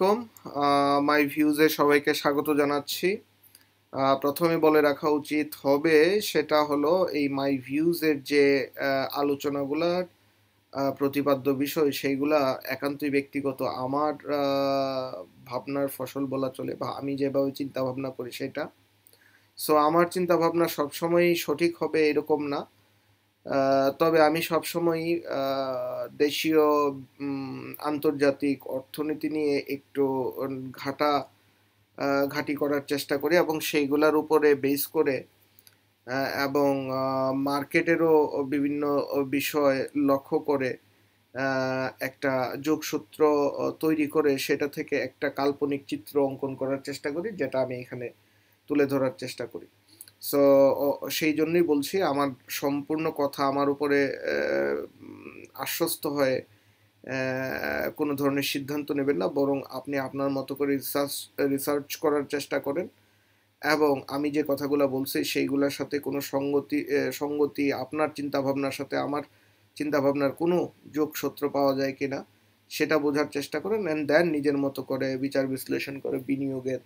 কম মাই ভিউজে সবাইকে স্বাগত জানাচ্ছি প্রথমে বলে রাখা উচিত হবে সেটা হলো এই মাই ভিউজের যে আলোচনাগুলার প্রতিপাদ্য বিষয় সেইগুলা একান্তই ব্যক্তিগত আমার ভাবনার ফসল বলা চলে বা আমি যেভাবে চিন্তা ভাবনা করি সেটা সো আমার চিন্তা ভাবনা সবসময়ই সঠিক হবে এরকম না তবে আমি সবসময়ই দেশীয় আন্তর্জাতিক অর্থনীতি নিয়ে একটু ঘাটা ঘাটি করার চেষ্টা করি এবং সেইগুলোর উপরে বেস করে এবং মার্কেটেরও বিভিন্ন বিষয় লক্ষ্য করে একটা যোগসূত্র তৈরি করে সেটা থেকে একটা কাল্পনিক চিত্র অঙ্কন করার চেষ্টা করি যেটা আমি এখানে তুলে ধরার চেষ্টা করি সো সেই জন্যই বলছি আমার সম্পূর্ণ কথা আমার উপরে আশ্বস্ত হয়ে কোনো ধরনের সিদ্ধান্ত নেবেন না বরং আপনি আপনার মতো করে রিসার্চ রিসার্চ করার চেষ্টা করেন এবং আমি যে কথাগুলো বলছি সেইগুলোর সাথে কোনো সঙ্গতি সঙ্গতি আপনার চিন্তাভাবনার সাথে আমার চিন্তাভাবনার কোনো যোগসূত্র পাওয়া যায় কি না সেটা বোঝার চেষ্টা করেন অ্যান্ড দেন নিজের মতো করে বিচার বিশ্লেষণ করে বিনিয়োগের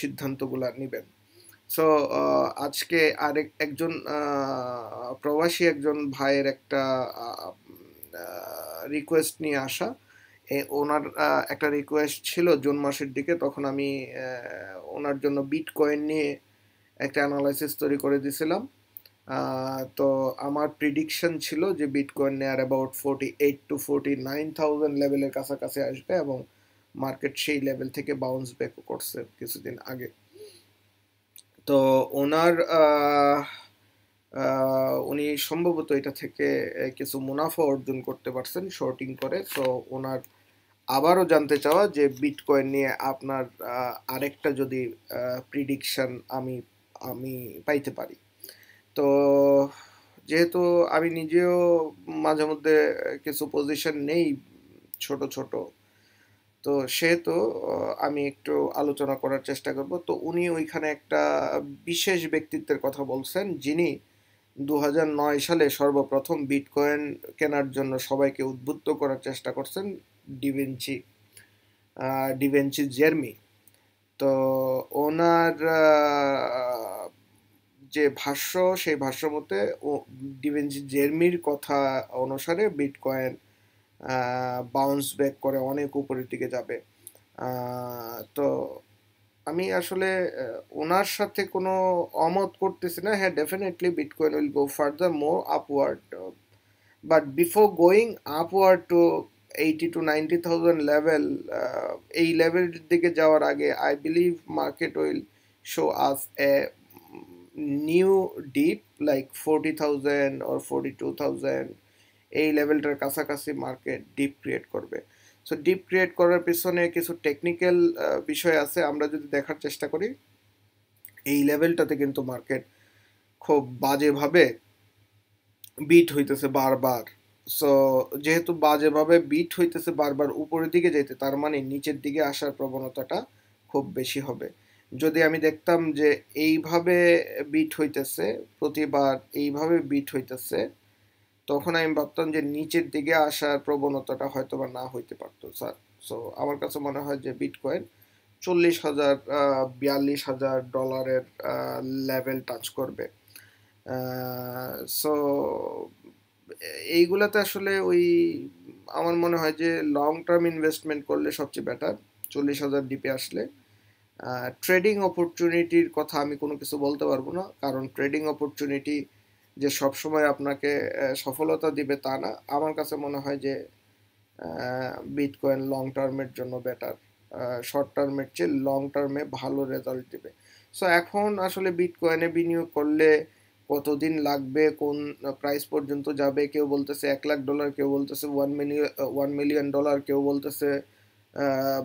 সিদ্ধান্তগুলো নেবেন সো আজকে আরেক একজন প্রবাসী একজন ভাইয়ের একটা রিকোয়েস্ট নিয়ে আসা ওনার একটা রিকোয়েস্ট ছিল জুন মাসের দিকে তখন আমি ওনার জন্য বিট কয়েন নিয়ে একটা অ্যানালাইসিস তৈরি করে দিছিলাম তো আমার প্রিডিকশন ছিল যে bitcoin near about forty eight to forty nine thousand লেভেলের কাছাকাছি আসবে এবং মার্কেট সেই লেভেল থেকে বাউন্স ব্যাক করছে কিছুদিন আগে তো ওনার উনি সম্ভবত এটা থেকে কিছু মুনাফা অর্জন করতে পারছেন শর্টিং করে সো ওনার আবারও জানতে চাওয়া যে বিটকয়েন নিয়ে আপনার আরেকটা যদি প্রিডিকশান আমি আমি পাইতে পারি তো যেহেতু আমি নিজেও মাঝে মধ্যে কিছু পজিশন নেই ছোট ছোট তো সেহেতু আমি একটু আলোচনা করার চেষ্টা করব তো উনি ওইখানে একটা বিশেষ ব্যক্তিত্বের কথা বলছেন যিনি দু সালে সর্বপ্রথম বিটকয়েন কেনার জন্য সবাইকে উদ্বুদ্ধ করার চেষ্টা করছেন ডিভেন্সি ডিভেন্সি জেরমি তো ওনার যে ভাষ্য সেই ভাষ্য মতে ও ডিভেন্সি জেরমির কথা অনুসারে বিটকয়েন বাউন্স ব্যাক করে অনেক উপরের দিকে যাবে তো আমি আসলে ওনার সাথে কোনো অমত করতেছি না হ্যাঁ definitely bitcoin will go further more upward but before going upward to eighty to ninety thousand level এই লেভেলের দিকে যাওয়ার আগে I believe market will show us a forty thousand or forty two thousand এই লেভেলটার কাছাকাছি মার্কেট ডিপ ক্রিয়েট করবে so dip create করার পিছনে কিছু টেকনিক্যাল বিষয় আছে আমরা যদি দেখার চেষ্টা করি এই লেভেলটাতে কিন্তু মার্কেট খুব বাজেভাবে বিট হইতেছে বারবার সো যেহেতু বাজেভাবে বিট হইতেছে বারবার উপরের দিকে যেতে তার মানে নিচের দিকে আসার প্রবণতাটা খুব বেশি হবে যদি আমি দেখতাম যে এইভাবে বিট হইতেছে প্রতিবার এইভাবে বিট হইতেছে তখন আমি ভাবতাম যে নিচের দিকে আসার প্রবণতাটা হয়তো বা না হইতে পারতো স্যার সো আমার কাছে মনে হয় যে বিটকয়েন চল্লিশ হাজার বিয়াল্লিশ হাজার ডলারের লেভেল টাচ করবে সো এইগুলাতে আসলে ওই আমার মনে হয় যে লং টার্ম ইনভেস্টমেন্ট করলে সবচেয়ে বেটার চল্লিশ হাজার ডিপে আসলে ট্রেডিং অপরচুনিটির কথা আমি কোনো কিছু বলতে পারবো না কারণ ট্রেডিং অপরচুনিটি যে সব সময় আপনাকে সফলতা দিবে তা না আমার কাছে মনে হয় যে বিটকয়েন লং টার্মের জন্য বেটার শর্ট টার্মের চেয়ে লং টার্মে ভালো রেজাল্ট দিবে সো এখন আসলে বিটকয়েনে বিনিয়োগ করলে কতদিন লাগবে কোন প্রাইস পর্যন্ত যাবে কেউ বলতেছে এক লাখ ডলার কেউ বলতেছে one million one million dollar কেউ বলতেছে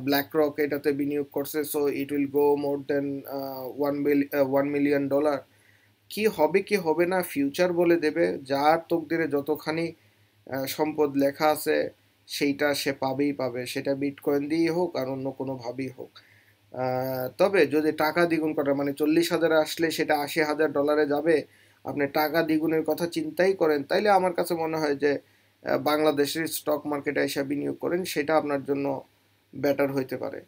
ব্ল্যাক রক এটাতে বিনিয়োগ করছে so it will go more then one million dollar কি হবে কি হবে না ফিউচার বলে দেবে যার তকদিরে যতখানি সম্পদ লেখা আছে সেইটা সে পাবেই পাবে সেটা বিটকয়েন দিয়েই হোক আর অন্য কোনোভাবেই হোক তবে যদি টাকা দ্বিগুণ করা মানে চল্লিশ হাজার আসলে সেটা আশি হাজার ডলারে যাবে আপনি টাকা দ্বিগুণের কথা চিন্তাই করেন তাইলে আমার কাছে মনে হয় যে বাংলাদেশের স্টক মার্কেটে এসে বিনিয়োগ করেন সেটা আপনার জন্য বেটার হইতে পারে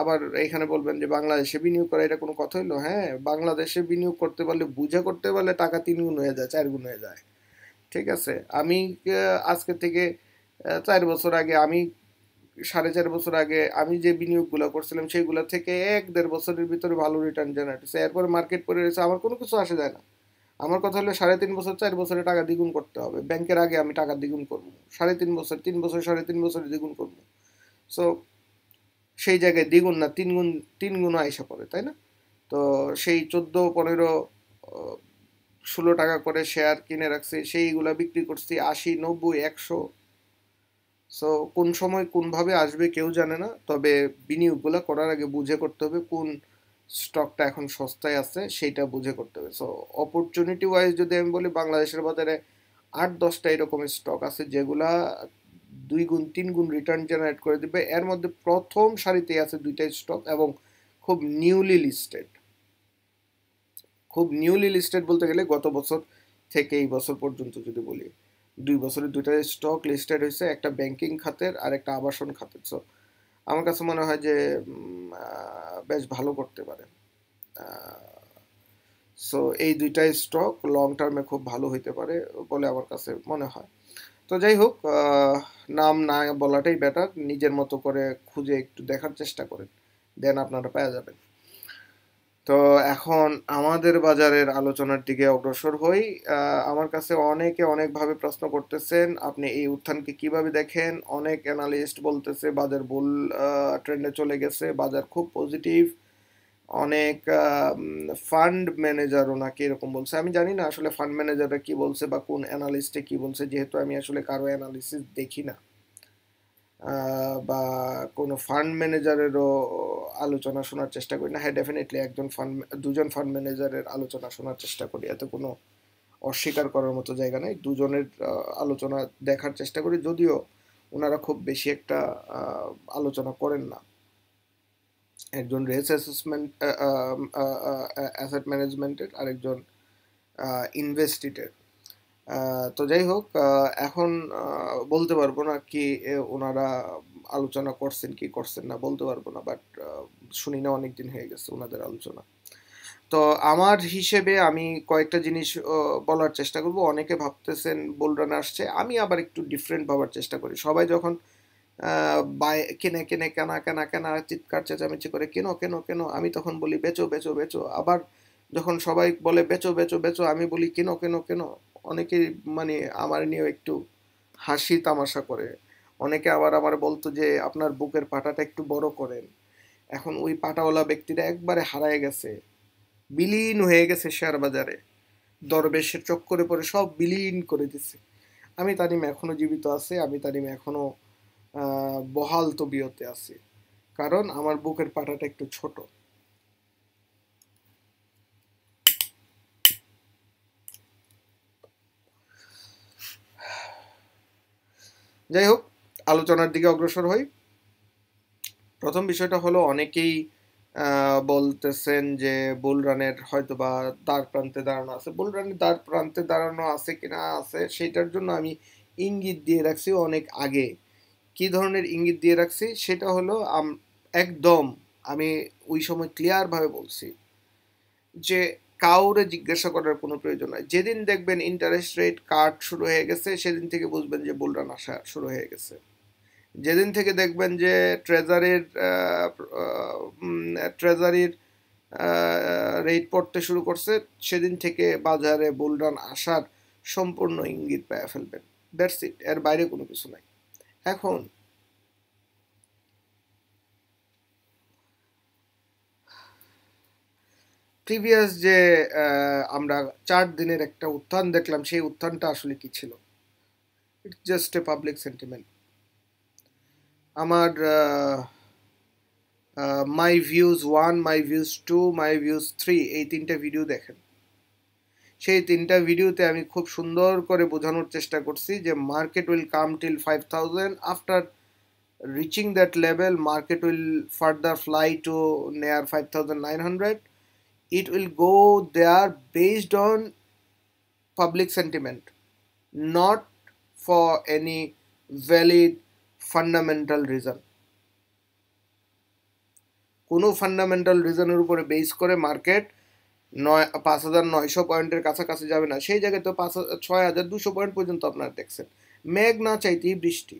আবার এখানে বলবেন যে বাংলাদেশে বিনিয়োগ করা এটা কোনো কথা হইলো হ্যাঁ বাংলাদেশে বিনিয়োগ করতে পারলে বুঝে করতে পারলে টাকা তিন গুণ হয়ে যায় চার গুণ হয়ে যায় ঠিক আছে আমি আজকে থেকে চার বছর আগে আমি সাড়ে চার বছর আগে আমি যে বিনিয়োগগুলো করছিলাম সেইগুলো থেকে এক দেড় বছরের ভিতরে ভালো রিটার্ন জেনারেট হচ্ছে এরপরে মার্কেট পড়ে রয়েছে আমার কোনো কিছু আসে যায় না আমার কথা হলো সাড়ে তিন বছর চার বছরে টাকা দ্বিগুণ করতে হবে ব্যাংকের আগে আমি টাকা দ্বিগুণ করবো সাড়ে তিন বছর তিন বছর সাড়ে তিন বছরে দ্বিগুণ করবো সো সেই জায়গায় দ্বিগুণ না তিনগুণ তিনগুণ আয়সা করে পড়ে তাই না তো সেই চোদ্দো পনেরো ষোলো টাকা করে শেয়ার কিনে রাখছি সেইগুলো বিক্রি করছি আশি নব্বই একশো সো কোন সময় কোনভাবে আসবে কেউ জানে না তবে বিনিয়োগগুলো করার আগে বুঝে করতে হবে কোন স্টকটা এখন সস্তায় আছে সেইটা বুঝে করতে হবে সো অপরচুনিটি ওয়াইজ যদি আমি বলি বাংলাদেশের বাজারে আট দশটা এরকম স্টক আছে যেগুলা দুই গুণ তিন গুণ রিটার্ন জেনারেট করে দেবে এর মধ্যে প্রথম সারিতে আছে দুইটাই স্টক এবং খুব নিউলি লিস্টেড খুব নিউলি লিস্টেড বলতে গেলে গত বছর থেকে এই বছর পর্যন্ত যদি বলি দুই বছরে দুইটা স্টক লিস্টেড হয়েছে একটা ব্যাংকিং খাতের আর একটা আবাসন খাতের সো আমার কাছে মনে হয় যে বেশ ভালো করতে পারে সো এই দুইটা স্টক লং টার্মে খুব ভালো হইতে পারে বলে আমার কাছে মনে হয় তো যাই হোক নাম না বলাটাই বেটার নিজের মতো করে খুঁজে একটু দেখার চেষ্টা করেন দেন আপনারা পাওয়া যাবেন তো এখন আমাদের বাজারের আলোচনার দিকে অগ্রসর হই আমার কাছে অনেকে অনেকভাবে প্রশ্ন করতেছেন আপনি এই উত্থানকে কিভাবে দেখেন অনেক অ্যানালিস্ট বলতেছে বাজার বুল ট্রেন্ডে চলে গেছে বাজার খুব পজিটিভ অনেক ফান্ড ম্যানেজার ওনাকে এরকম বলছে আমি জানি না আসলে ফান্ড ম্যানেজাররা কি বলছে বা কোন অ্যানালিস্টে কি বলছে যেহেতু আমি আসলে কারো অ্যানালিসিস দেখি না বা কোনো ফান্ড ম্যানেজারেরও আলোচনা শোনার চেষ্টা করি না হ্যাঁ ডেফিনেটলি একজন ফান্ড দুজন ফান্ড ম্যানেজারের আলোচনা শোনার চেষ্টা করি এত কোনো অস্বীকার করার মতো জায়গা নেই দুজনের আলোচনা দেখার চেষ্টা করি যদিও ওনারা খুব বেশি একটা আলোচনা করেন না একজন রেস অ্যাসেসমেন্ট অ্যাসেট ম্যানেজমেন্টের আরেকজন ইনভেস্টিটের তো যাই হোক এখন বলতে পারবো না কি ওনারা আলোচনা করছেন কি করছেন না বলতে পারবো না বাট শুনি না অনেক দিন হয়ে গেছে ওনাদের আলোচনা তো আমার হিসেবে আমি কয়েকটা জিনিস বলার চেষ্টা করব অনেকে ভাবতেছেন বোলরান আসছে আমি আবার একটু ডিফারেন্ট ভাবার চেষ্টা করি সবাই যখন বাই কেনে কেনে কেনা কেনা কেনা চিৎকার চেঁচামেচি করে কেন কেন কেন আমি তখন বলি বেচো বেচো বেচো আবার যখন সবাই বলে বেচো বেচো বেচো আমি বলি কেন কেন কেন অনেকেই মানে আমার নিয়েও একটু হাসি তামাশা করে অনেকে আবার আমার বলতো যে আপনার বুকের পাটাটা একটু বড় করেন এখন ওই পাটাওয়ালা ব্যক্তিরা একবারে হারায় গেছে বিলীন হয়ে গেছে শেয়ার বাজারে দরবেশের চক্করে পরে সব বিলীন করে দিছে আমি তানিম এখনও জীবিত আছে আমি তানিম এখনও বহাল তবিয়তে আছি কারণ আমার বুকের পাটাটা একটু ছোট যাই হোক আলোচনার দিকে অগ্রসর হই প্রথম বিষয়টা হলো অনেকেই বলতেছেন যে বুল রানের হয়তো বা দ্বার প্রান্তে দাঁড়ানো আছে বুল রানের দ্বার প্রান্তে দাঁড়ানো আছে কিনা আছে সেটার জন্য আমি ইঙ্গিত দিয়ে রাখছি অনেক আগে কি ধরনের ইঙ্গিত দিয়ে রাখছি সেটা হলো একদম আমি ওই সময় ক্লিয়ারভাবে বলছি যে কাউরে জিজ্ঞাসা করার কোনো প্রয়োজন নাই যেদিন দেখবেন ইন্টারেস্ট রেট কাট শুরু হয়ে গেছে সেদিন থেকে বুঝবেন যে বুল আসা শুরু হয়ে গেছে যেদিন থেকে দেখবেন যে ট্রেজারির ট্রেজারির রেট পড়তে শুরু করছে সেদিন থেকে বাজারে বুল আসার সম্পূর্ণ ইঙ্গিত পেয়ে ফেলবেন দ্যাটস ইট এর বাইরে কোনো কিছু নাই এখন প্রিভিয়াস যে আমরা চার দিনের একটা উত্থান দেখলাম সেই উত্থানটা আসলে কি ছিল it's just a public sentiment আমার my views one my views two my views three এই তিনটে ভিডিও দেখেন সেই তিনটা ভিডিওতে আমি খুব সুন্দর করে বোঝানোর চেষ্টা করছি যে market will come till five thousand after reaching that level market will further fly to near five thousand nine hundred it will go they are based on public sentiment not for any valid fundamental reason কোনো fundamental রিজনের উপরে base করে market নয় পাঁচ হাজার নয়শো পয়েন্টের কাছাকাছি যাবে না সেই জায়গায় তো পাঁচ ছয় হাজার দুশো পয়েন্ট পর্যন্ত আপনার দেখছেন মেঘ না চাইতেই বৃষ্টি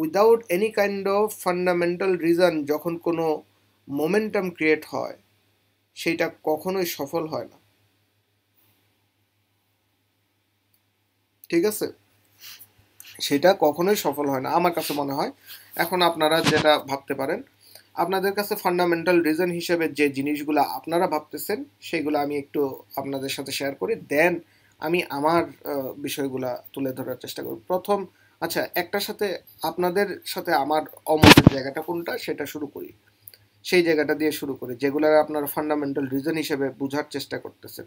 without any kind of fundamental reason যখন কোনো মোমেন্টাম ক্রিয়েট হয় সেটা কখনোই সফল হয় না ঠিক আছে সেটা কখনোই সফল হয় না আমার কাছে মনে হয় এখন আপনারা যেটা ভাবতে পারেন আপনাদের কাছে ফান্ডামেন্টাল রিজন হিসেবে যে জিনিসগুলো আপনারা ভাবতেছেন সেগুলো আমি একটু আপনাদের সাথে শেয়ার করি দেন আমি আমার বিষয়গুলো তুলে ধরার চেষ্টা করি প্রথম আচ্ছা একটার সাথে আপনাদের সাথে আমার অমতের জায়গাটা কোনটা সেটা শুরু করি সেই জায়গাটা দিয়ে শুরু করি যেগুলো আপনারা ফান্ডামেন্টাল রিজন হিসেবে বোঝার চেষ্টা করতেছেন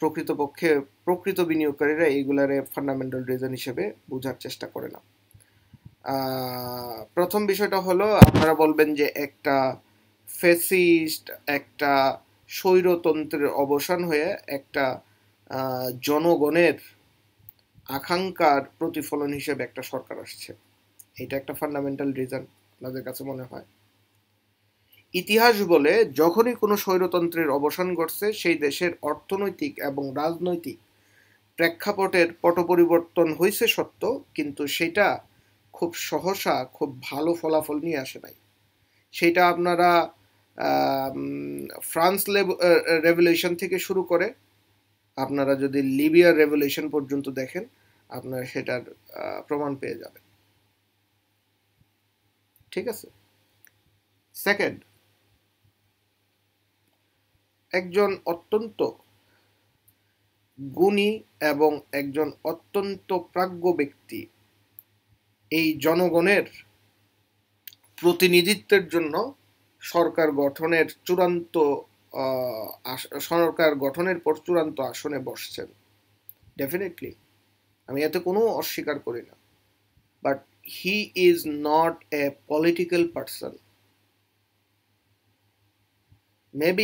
প্রকৃতপক্ষে প্রকৃত বিনিয়োগকারীরা এইগুলারে ফান্ডামেন্টাল রিজন হিসেবে বোঝার চেষ্টা করে না প্রথম বিষয়টা হলো আপনারা বলবেন যে একটা ফেসিস্ট একটা স্বৈরতন্ত্রের অবসান হয়ে একটা জনগণের আকাঙ্ক্ষার প্রতিফলন হিসেবে একটা সরকার আসছে এটা একটা ফান্ডামেন্টাল রিজন আপনাদের কাছে মনে হয় ইতিহাস বলে যখনই কোনো স্বৈরতন্ত্রের অবসান ঘটছে সেই দেশের অর্থনৈতিক এবং রাজনৈতিক প্রেক্ষাপটের পট পরিবর্তন হয়েছে সত্য কিন্তু সেটা খুব সহসা খুব ভালো ফলাফল নিয়ে আসে নাই সেটা আপনারা ফ্রান্স রেভলিউশন থেকে শুরু করে আপনারা যদি লিবিয়ার রেভলিউশন পর্যন্ত দেখেন আপনারা সেটার প্রমাণ পেয়ে যাবেন ঠিক আছে সেকেন্ড একজন অত্যন্ত গুণী এবং একজন অত্যন্ত প্রাজ্ঞ ব্যক্তি এই জনগণের প্রতিনিধিত্বের জন্য সরকার গঠনের চূড়ান্ত সরকার গঠনের পর চূড়ান্ত আসনে বসছেন ডেফিনেটলি আমি এতে কোনো অস্বীকার করি না but he is not a political person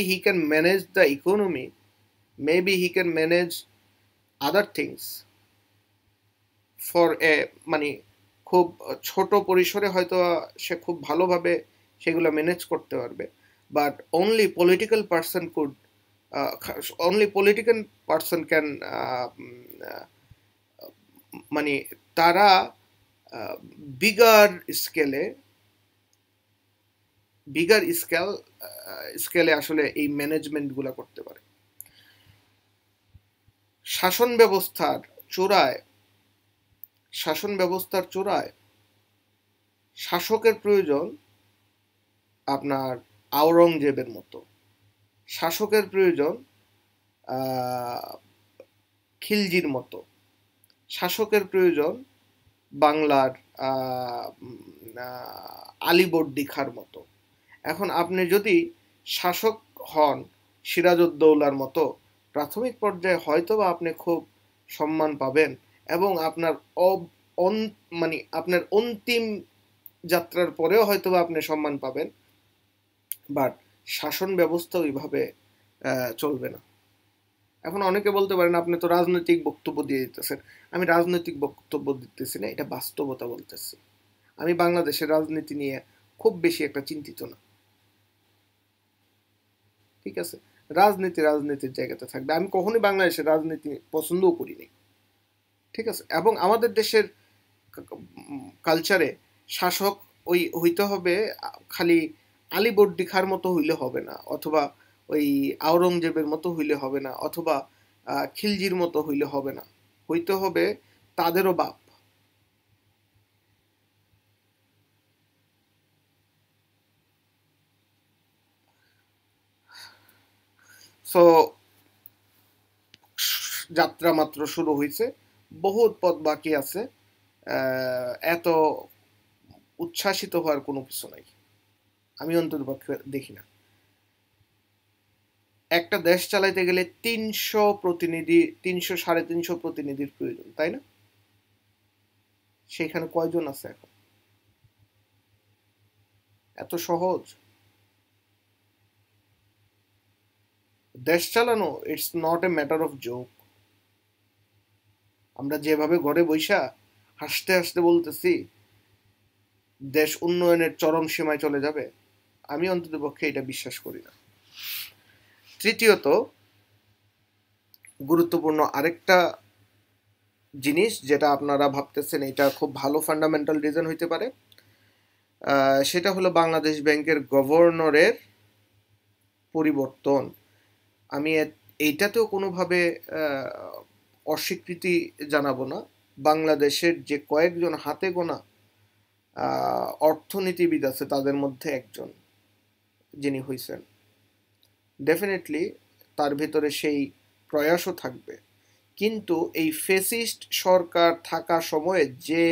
he can manage the economy maybe he can manage other things for a মানে খুব ছোট পরিসরে হয়তো সে খুব ভালোভাবে সেগুলো ম্যানেজ করতে পারবে but only political person could only political person can মানে তারা বিগার স্কেলে বিগার স্কেল স্কেলে আসলে এই ম্যানেজমেন্টগুলো করতে পারে শাসন ব্যবস্থার চূড়ায় শাসন ব্যবস্থার চূড়ায় শাসকের প্রয়োজন আপনার আওরঙ্গজেবের মতো শাসকের প্রয়োজন খিলজির মতো শাসকের প্রয়োজন বাংলার আলিবর্দি খার মতো এখন আপনি যদি শাসক হন সিরাজউদ্দৌলার মতো প্রাথমিক পর্যায়ে হয়তো বা আপনি খুব সম্মান পাবেন এবং আপনার মানে আপনার অন্তিম যাত্রার পরেও হয়তো আপনি সম্মান পাবেন বাট শাসন ব্যবস্থা ওইভাবে চলবে না এখন অনেকে বলতে পারেন আপনি তো রাজনৈতিক বক্তব্য দিয়ে দিতেছেন আমি রাজনৈতিক বক্তব্য দিতেছি না এটা বাস্তবতা বলতেছি আমি বাংলাদেশের রাজনীতি নিয়ে খুব বেশি একটা চিন্তিত না ঠিক আছে রাজনীতি রাজনীতির জায়গাতে থাকবে আমি কখনোই বাংলাদেশের রাজনীতি পছন্দও করিনি ঠিক আছে এবং আমাদের দেশের কালচারে শাসক ওই হইতে হবে খালি আলিবর্দিখার মতো হইলে হবে না অথবা ওই আওরঙ্গজেবের মতো হইলে হবে না অথবা খিলজির মতো হইলে হবে না হইতে হবে তাদেরও বাপ সো যাত্রা মাত্র শুরু হয়েছে বহুত পথ বাকি আছে এত উচ্ছ্বাসিত হওয়ার কোনো কিছু নাই আমি অন্ততপক্ষে দেখি না একটা দেশ চালাইতে গেলে তিনশো প্রতিনিধি তিনশো সাড়ে তিনশো প্রতিনিধির প্রয়োজন তাই না সেখানে কয়জন আছে এখন এত সহজ দেশ চালানো it's not a matter of joke আমরা যেভাবে ঘরে বৈশা হাসতে হাসতে বলতেছি দেশ উন্নয়নের চরম সীমায় চলে যাবে আমি অন্তত পক্ষে এটা বিশ্বাস করি না তৃতীয়ত গুরুত্বপূর্ণ আরেকটা জিনিস যেটা আপনারা ভাবতেছেন এটা খুব ভালো ফান্ডামেন্টাল রিজন হইতে পারে সেটা হলো বাংলাদেশ ব্যাংকের গভর্নরের পরিবর্তন আমি এইটাতেও কোনোভাবে অস্বীকৃতি জানাবো না বাংলাদেশের যে কয়েকজন হাতে গোনা অর্থনীতিবিদ আছে তাদের মধ্যে একজন যিনি হইসেন ডেফিনেটলি তার ভেতরে সেই প্রয়াসও থাকবে কিন্তু এই ফেসিস্ট সরকার থাকা সময়ে যে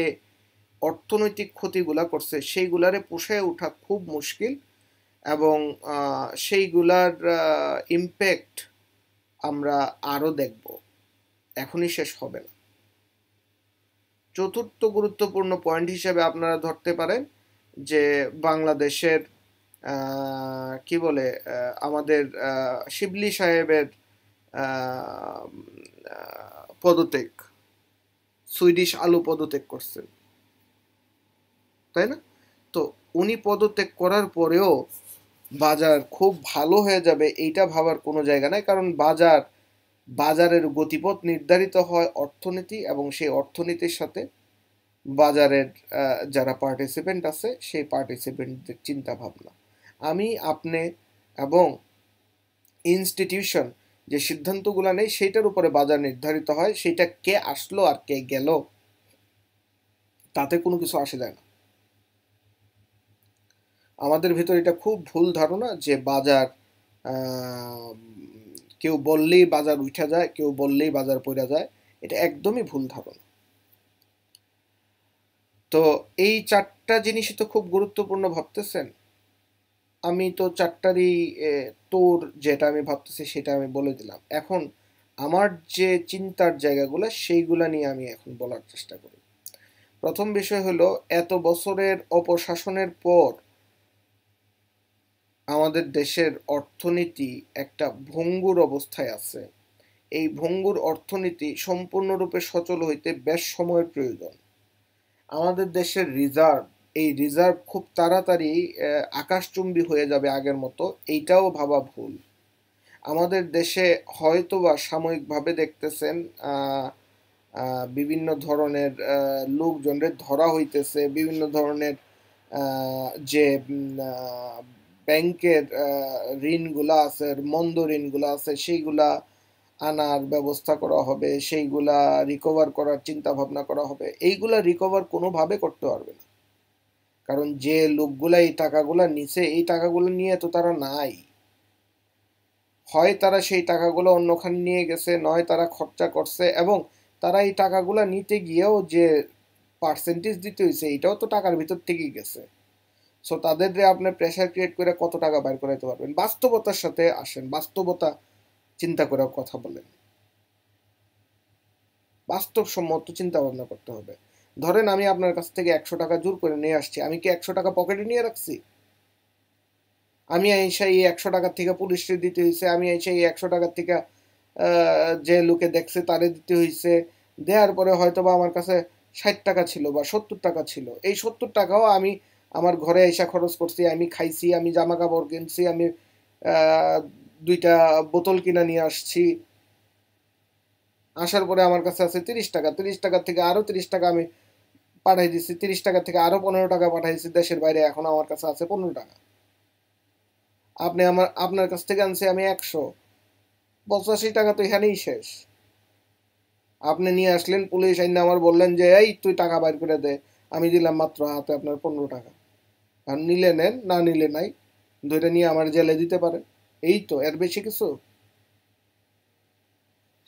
অর্থনৈতিক ক্ষতিগুলা করছে সেইগুলারে পোষায় ওঠা খুব মুশকিল এবং সেইগুলার ইম্প্যাক্ট আমরা আরও দেখবো এখনই শেষ হবে না চতুর্থ গুরুত্বপূর্ণ পয়েন্ট হিসেবে আপনারা ধরতে পারেন যে বাংলাদেশের কি বলে আমাদের শিবলি সাহেবের পদত্যাগ সুইডিশ আলু পদত্যাগ করছেন তাই না তো উনি পদত্যাগ করার পরেও বাজার খুব ভালো হয়ে যাবে এইটা ভাবার কোনো জায়গা নাই কারণ বাজার বাজারের গতিপথ নির্ধারিত হয় অর্থনীতি এবং সেই অর্থনীতির সাথে বাজারের যারা পার্টিসিপেন্ট আছে সেই পার্টিসিপেন্টদের চিন্তাভাবনা আমি আপনি এবং ইনস্টিটিউশন যে সিদ্ধান্তগুলো নেই সেইটার উপরে বাজার নির্ধারিত হয় সেটা কে আসলো আর কে গেল তাতে কোনো কিছু আসে যায় না আমাদের ভেতর এটা খুব ভুল ধারণা যে বাজার কেউ বললেই বাজার উঠা যায় কেউ বললেই বাজার পড়া যায় এটা একদমই ভুল ধারণা তো এই চারটা জিনিসই তো খুব গুরুত্বপূর্ণ ভাবতেছেন আমি তো চারটারই তোর যেটা আমি ভাবতেছি সেটা আমি বলে দিলাম এখন আমার যে চিন্তার জায়গাগুলো সেইগুলো নিয়ে আমি এখন বলার চেষ্টা করি প্রথম বিষয় হলো এত বছরের অপশাসনের পর আমাদের দেশের অর্থনীতি একটা ভঙ্গুর অবস্থায় আছে এই ভঙ্গুর অর্থনীতি সম্পূর্ণরূপে সচল হইতে বেশ সময়ের প্রয়োজন আমাদের দেশের রিজার্ভ এই রিজার্ভ খুব তাড়াতাড়ি আকাশচুম্বী হয়ে যাবে আগের মতো এইটাও ভাবা ভুল আমাদের দেশে হয়তোবা সাময়িকভাবে দেখতেছেন বিভিন্ন ধরনের লোকজনের ধরা হইতেছে বিভিন্ন ধরনের যে ব্যাংকের ঋণগুলো আছে মন্দ ঋণগুলো আছে সেইগুলা আনার ব্যবস্থা করা হবে সেইগুলা রিকভার করার চিন্তা ভাবনা করা হবে এইগুলা রিকভার কোনোভাবে করতে পারবে না কারণ যে লোকগুলা এই টাকাগুলা নিছে এই টাকাগুলো নিয়ে তো তারা নাই হয় তারা সেই টাকাগুলো অন্যখানে নিয়ে গেছে নয় তারা খরচা করছে এবং তারা এই টাকাগুলো নিতে গিয়েও যে পার্সেন্টেজ দিতে হয়েছে এটাও তো টাকার ভিতর থেকেই গেছে সো তাদের আপনি প্রেশার ক্রিয়েট করে কত টাকা বাইর করাইতে পারবেন বাস্তবতার সাথে আসেন বাস্তবতা চিন্তা করে কথা বলেন বাস্তবসম্মত চিন্তা ভাবনা করতে হবে ধরেন আমি আপনার কাছ থেকে একশো টাকা জোর করে নিয়ে আসছি আমি কি একশো টাকা পকেটে নিয়ে রাখছি আমি আইসা এই একশো টাকার থেকে পুলিশে দিতে হয়েছে আমি আইসা এই একশো টাকার থেকে যে লোকে দেখছে তারে দিতে হয়েছে দেওয়ার পরে হয়তো বা আমার কাছে ষাট টাকা ছিল বা সত্তর টাকা ছিল এই সত্তর টাকাও আমি আমার ঘরে এসা খরচ করছি আমি খাইছি আমি জামা কাপড় কিনছি আমি দুইটা বোতল কিনা নিয়ে আসছি আসার পরে আমার কাছে আছে তিরিশ টাকা তিরিশ টাকা থেকে আরও তিরিশ টাকা আমি পাঠাই দিচ্ছি তিরিশ টাকা থেকে আরও পনেরো টাকা পাঠাইছি দেশের বাইরে এখন আমার কাছে আছে পনেরো টাকা আপনি আমার আপনার কাছ থেকে আনছি আমি একশো পঁচাশি টাকা তো এখানেই শেষ আপনি নিয়ে আসলেন পুলিশ আইনে আমার বললেন যে এই তুই টাকা বাইর করে দে আমি দিলাম মাত্র হাতে আপনার পনেরো টাকা আর নিলে নেন না নিলে নাই ধরে নিয়ে আমার জেলে দিতে পারে এই তো এর বেশি কিছু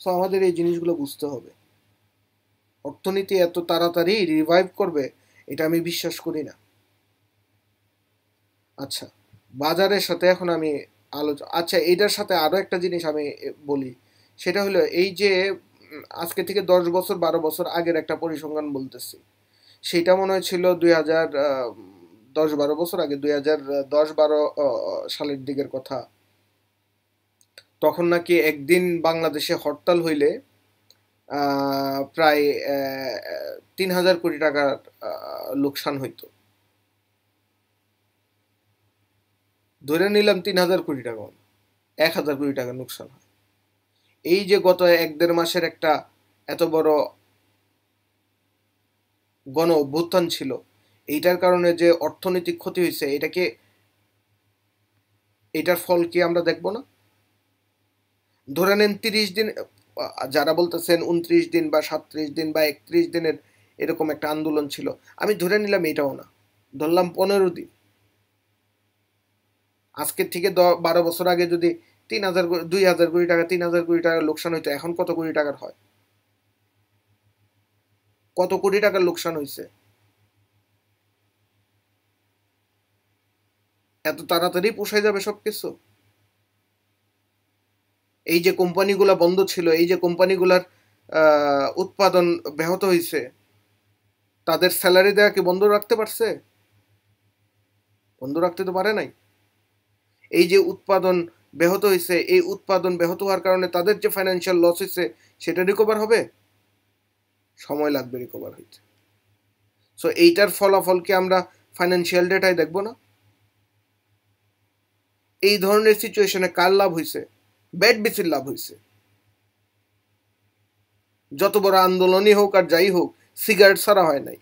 সো আমাদের এই জিনিসগুলো বুঝতে হবে অর্থনীতি এত তাড়াতাড়ি রিভাইভ করবে এটা আমি বিশ্বাস করি না আচ্ছা বাজারের সাথে এখন আমি আলোচনা আচ্ছা এটার সাথে আরও একটা জিনিস আমি বলি সেটা হলো এই যে আজকে থেকে দশ বছর বারো বছর আগের একটা পরিসংখ্যান বলতেছি সেটা মনে হয়েছিল দুই হাজার দশ বারো বছর আগে দুই হাজার দশ বারো সালের দিকের কথা তখন নাকি একদিন বাংলাদেশে হরতাল হইলে প্রায় তিন হাজার কোটি টাকার লোকসান হইতো ধরে নিলাম তিন হাজার কোটি টাকা এক হাজার কোটি টাকা লোকসান হয় এই যে গত এক দেড় মাসের একটা এত বড় গণ অভ্যুত্থান ছিল এইটার কারণে যে অর্থনৈতিক ক্ষতি হয়েছে এটাকে এটার ফল কি আমরা দেখব না ধরে নেন তিরিশ দিন যারা বলতেছেন উনত্রিশ দিন বা সাতত্রিশ দিন বা একত্রিশ দিনের এরকম একটা আন্দোলন ছিল আমি ধরে নিলাম এটাও না ধরলাম পনেরো দিন আজকের থেকে বারো বছর আগে যদি তিন হাজার দুই হাজার কোটি টাকা তিন হাজার কোটি টাকার লোকসান হইতো এখন কত কোটি টাকার হয় কত কোটি টাকার লোকসান হয়েছে এত তাড়াতাড়ি পোষায় যাবে সব কিছু এই যে কোম্পানিগুলো বন্ধ ছিল এই যে কোম্পানিগুলার উৎপাদন ব্যাহত হয়েছে তাদের স্যালারি দেওয়া কি বন্ধ রাখতে পারছে বন্ধ রাখতে তো পারে নাই এই যে উৎপাদন ব্যাহত হয়েছে এই উৎপাদন ব্যাহত হওয়ার কারণে তাদের যে ফাইন্যান্সিয়াল লস হয়েছে সেটা রিকভার হবে সময় লাগবে রিকভার হইতে সো এইটার ফলাফলকে আমরা ফাইন্যান্সিয়াল ডেটায় দেখব না এই ধরনের সিচুয়েশনে কার লাভ হয়েছে ব্যাট বিসির লাভ হয়েছে যত বড় আন্দোলনই হোক আর যাই হোক সিগারেট ছাড়া হয় নাই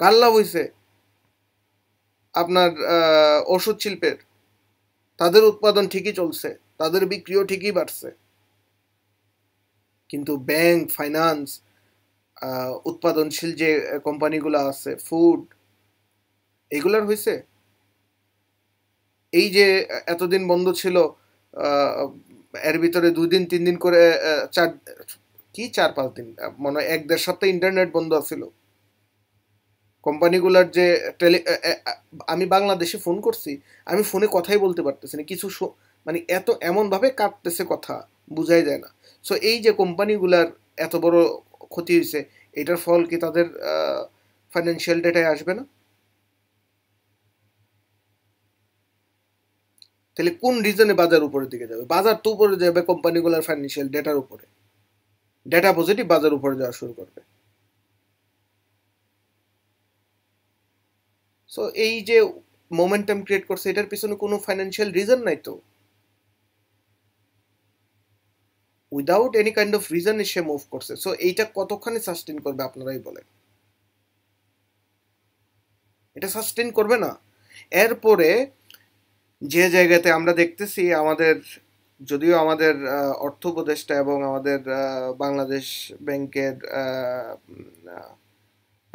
কার লাভ হয়েছে আপনার ওষুধ শিল্পের তাদের উৎপাদন ঠিকই চলছে তাদের বিক্রিও ঠিকই বাড়ছে কিন্তু ব্যাংক ফাইন্যান্স উৎপাদনশীল যে কোম্পানিগুলো আছে ফুড এগুলার হয়েছে এই যে এতদিন বন্ধ ছিল এর ভিতরে দুই দিন তিন দিন করে চার কি চার পাঁচ দিন মনে হয় এক দেড় সপ্তাহ ইন্টারনেট বন্ধ ছিল কোম্পানিগুলোর যে টেলি আমি বাংলাদেশে ফোন করছি আমি ফোনে কথাই বলতে পারতেছি না কিছু মানে এত এমনভাবে কাটতেছে কথা বোঝাই যায় না সো এই যে কোম্পানিগুলার এত বড় ক্ষতি হয়েছে এটার ফল কি তাদের ফাইন্যান্সিয়াল ডেটায় আসবে না তাহলে কোন রিজনে বাজার উপরের দিকে যাবে বাজার তো উপরে যাবে কোম্পানিগুলোর ফাইন্যান্সিয়াল ডেটার উপরে ডেটা পজিটিভ বাজার উপরে যাওয়া শুরু করবে সো এই যে মোমেন্টাম ক্রিয়েট করছে এটার পিছনে কোনো ফাইন্যান্সিয়াল রিজন নাই তো without any kind of reason সে মুভ করছে সো এইটা কতখানি সাস্টেন করবে আপনারাই বলেন এটা সাস্টেন করবে না এরপরে যে জায়গাতে আমরা দেখতেছি আমাদের যদিও আমাদের অর্থ উপদেষ্টা এবং আমাদের বাংলাদেশ ব্যাংকের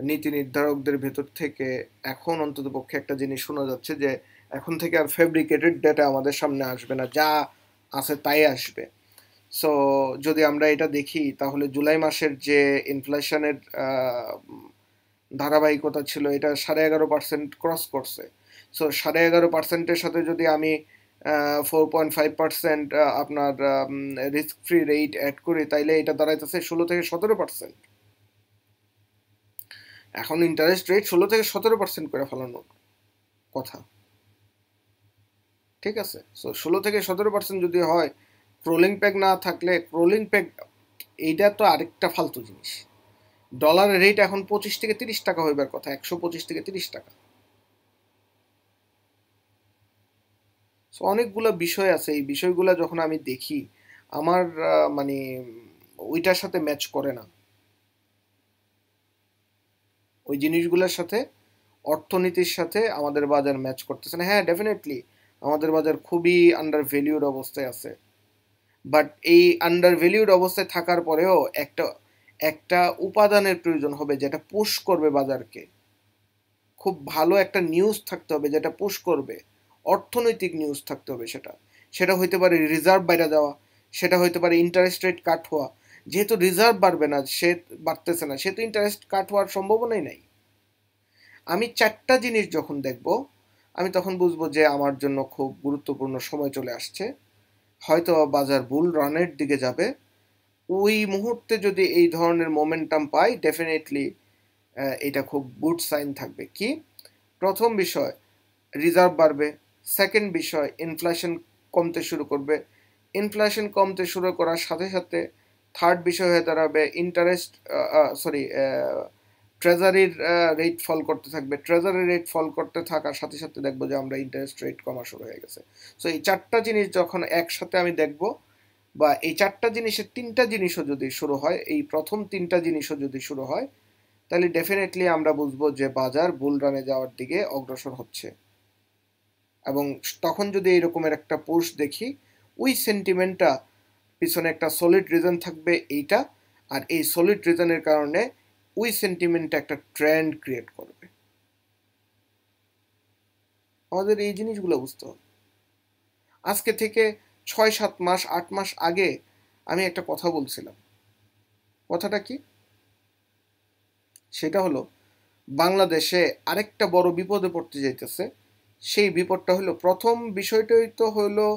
নীতি নির্ধারকদের ভেতর থেকে এখন অন্তত পক্ষে একটা জিনিস শোনা যাচ্ছে যে এখন থেকে আর ফেব্রিকেটেড ডেটা আমাদের সামনে আসবে না যা আছে তাই আসবে সো যদি আমরা এটা দেখি তাহলে জুলাই মাসের যে ইনফ্লেশনের ধারাবাহিকতা ছিল এটা সাড়ে এগারো পার্সেন্ট ক্রস করছে সো সাড়ে এগারো পার্সেন্টের সাথে যদি আমি ফোর পয়েন্ট ফাইভ পার্সেন্ট আপনার রিস্ক ফ্রি রেট অ্যাড করি তাইলে এটা দাঁড়াইতেছে ষোলো থেকে সতেরো পার্সেন্ট এখন ইন্টারেস্ট রেট ষোলো থেকে সতেরো পার্সেন্ট করে ফেলানো কথা ঠিক আছে সো ষোলো থেকে সতেরো পার্সেন্ট যদি হয় ক্রোলিং প্যাক না থাকলে ক্রোলিং প্যাক এইটা তো আরেকটা ফালতু জিনিস ডলারের রেট এখন পঁচিশ থেকে তিরিশ টাকা হইবার কথা একশো পঁচিশ থেকে তিরিশ টাকা সো অনেকগুলো বিষয় আছে এই বিষয়গুলো যখন আমি দেখি আমার মানে ওইটার সাথে ম্যাচ করে না ওই জিনিসগুলোর সাথে অর্থনীতির সাথে আমাদের বাজার ম্যাচ করতেছে না হ্যাঁ ডেফিনেটলি আমাদের বাজার খুবই আন্ডার ভ্যালিউড অবস্থায় আছে বাট এই আন্ডার ভ্যালিউড অবস্থায় থাকার পরেও একটা একটা উপাদানের প্রয়োজন হবে যেটা পুশ করবে বাজারকে খুব ভালো একটা নিউজ থাকতে হবে যেটা পুশ করবে অর্থনৈতিক নিউজ থাকতে হবে সেটা সেটা হইতে পারে রিজার্ভ বাইরে যাওয়া সেটা হইতে পারে ইন্টারেস্ট রেট কাট হওয়া যেহেতু রিজার্ভ বাড়বে না সে বাড়তেছে না সেহেতু ইন্টারেস্ট কাট হওয়ার সম্ভাবনাই নাই আমি চারটা জিনিস যখন দেখব আমি তখন বুঝবো যে আমার জন্য খুব গুরুত্বপূর্ণ সময় চলে আসছে হয়তো বাজার বুল রানের দিকে যাবে ওই মুহূর্তে যদি এই ধরনের মোমেন্টাম পাই ডেফিনেটলি এটা খুব গুড সাইন থাকবে কি প্রথম বিষয় রিজার্ভ বাড়বে সেকেন্ড বিষয় ইনফ্লেশন কমতে শুরু করবে ইনফ্লেশন কমতে শুরু করার সাথে সাথে থার্ড বিষয় হয়ে দাঁড়াবে ইন্টারেস্ট সরি ট্রেজারির রেট ফল করতে থাকবে ট্রেজারি রেট ফল করতে থাকার সাথে সাথে দেখবো যে আমরা ইন্টারেস্ট রেট কমা শুরু হয়ে গেছে সো এই চারটা জিনিস যখন একসাথে আমি দেখব বা এই চারটা জিনিসের তিনটা জিনিসও যদি শুরু হয় এই প্রথম তিনটা জিনিসও যদি শুরু হয় তাহলে ডেফিনেটলি আমরা বুঝবো যে বাজার বুল রানে যাওয়ার দিকে অগ্রসর হচ্ছে এবং তখন যদি এরকমের একটা পোস্ট দেখি ওই সেন্টিমেন্টটা পিছনে একটা সলিড রিজন থাকবে এইটা আর এই সলিড রিজনের কারণে ওই সেন্টিমেন্টটা একটা ট্রেন্ড ক্রিয়েট করবে আমাদের এই জিনিসগুলো বুঝতে হবে আজকে থেকে ছয় সাত মাস আট মাস আগে আমি একটা কথা বলছিলাম কথাটা কি সেটা হলো বাংলাদেশে আরেকটা বড় বিপদে পড়তে যাইতেছে সেই বিপদটা হলো প্রথম বিষয়টাই তো হলো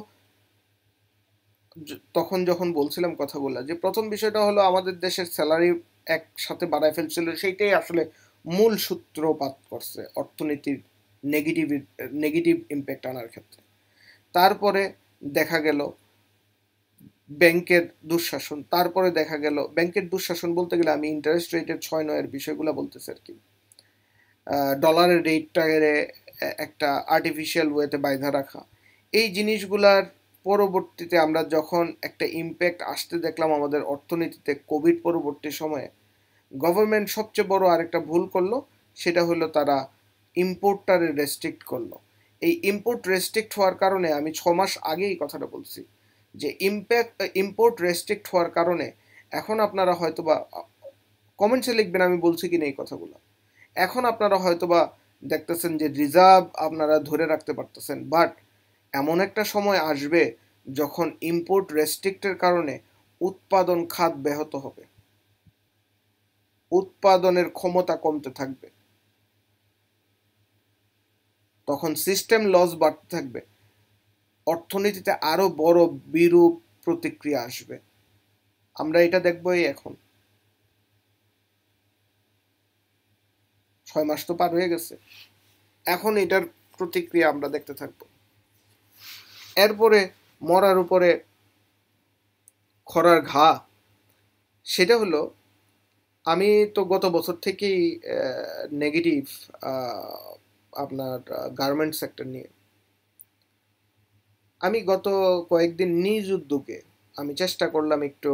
তখন যখন বলছিলাম কথা বললাম যে প্রথম বিষয়টা হলো আমাদের দেশের স্যালারি একসাথে বাড়ায় ফেলছিল সেইটাই আসলে মূল সূত্রপাত করছে অর্থনীতির নেগেটিভ নেগেটিভ ইম্প্যাক্ট আনার ক্ষেত্রে তারপরে দেখা গেল ব্যাংকের দুঃশাসন তারপরে দেখা গেল ব্যাংকের দুঃশাসন বলতে গেলে আমি ইন্টারেস্ট রেটের ছয় নয়ের বিষয়গুলো বলতেছি আর কি ডলারের রেটটা একটা আর্টিফিশিয়াল ওয়েতে বাইধা রাখা এই জিনিসগুলার পরবর্তীতে আমরা যখন একটা ইম্প্যাক্ট আসতে দেখলাম আমাদের অর্থনীতিতে কোভিড পরবর্তী সময়ে গভর্নমেন্ট সবচেয়ে বড় আরেকটা ভুল করলো সেটা হলো তারা ইম্পোর্টটারে রেস্ট্রিক্ট করলো এই ইম্পোর্ট রেস্ট্রিক্ট হওয়ার কারণে আমি ছ মাস আগেই কথাটা বলছি যে ইম্প্যাক্ট ইম্পোর্ট রেস্ট্রিক্ট হওয়ার কারণে এখন আপনারা হয়তোবা কমেন্টসে লিখবেন আমি বলছি কি না এই কথাগুলো এখন আপনারা হয়তোবা দেখতেছেন যে রিজার্ভ আপনারা ধরে রাখতে পারতেছেন বাট এমন একটা সময় আসবে যখন ইম্পোর্ট রেস্ট্রিক্টের কারণে উৎপাদন খাত ব্যাহত হবে উৎপাদনের ক্ষমতা কমতে থাকবে তখন সিস্টেম লস বাড়তে থাকবে অর্থনীতিতে আরও বড় বিরূপ প্রতিক্রিয়া আসবে আমরা এটা দেখবই এখন ছয় মাস তো পার হয়ে গেছে এখন এটার প্রতিক্রিয়া আমরা দেখতে থাকব এরপরে মরার উপরে খরার ঘা সেটা হলো আমি তো গত বছর থেকেই নেগেটিভ আপনার গার্মেন্ট সেক্টর নিয়ে আমি গত কয়েকদিন নিজ উদ্যোগে আমি চেষ্টা করলাম একটু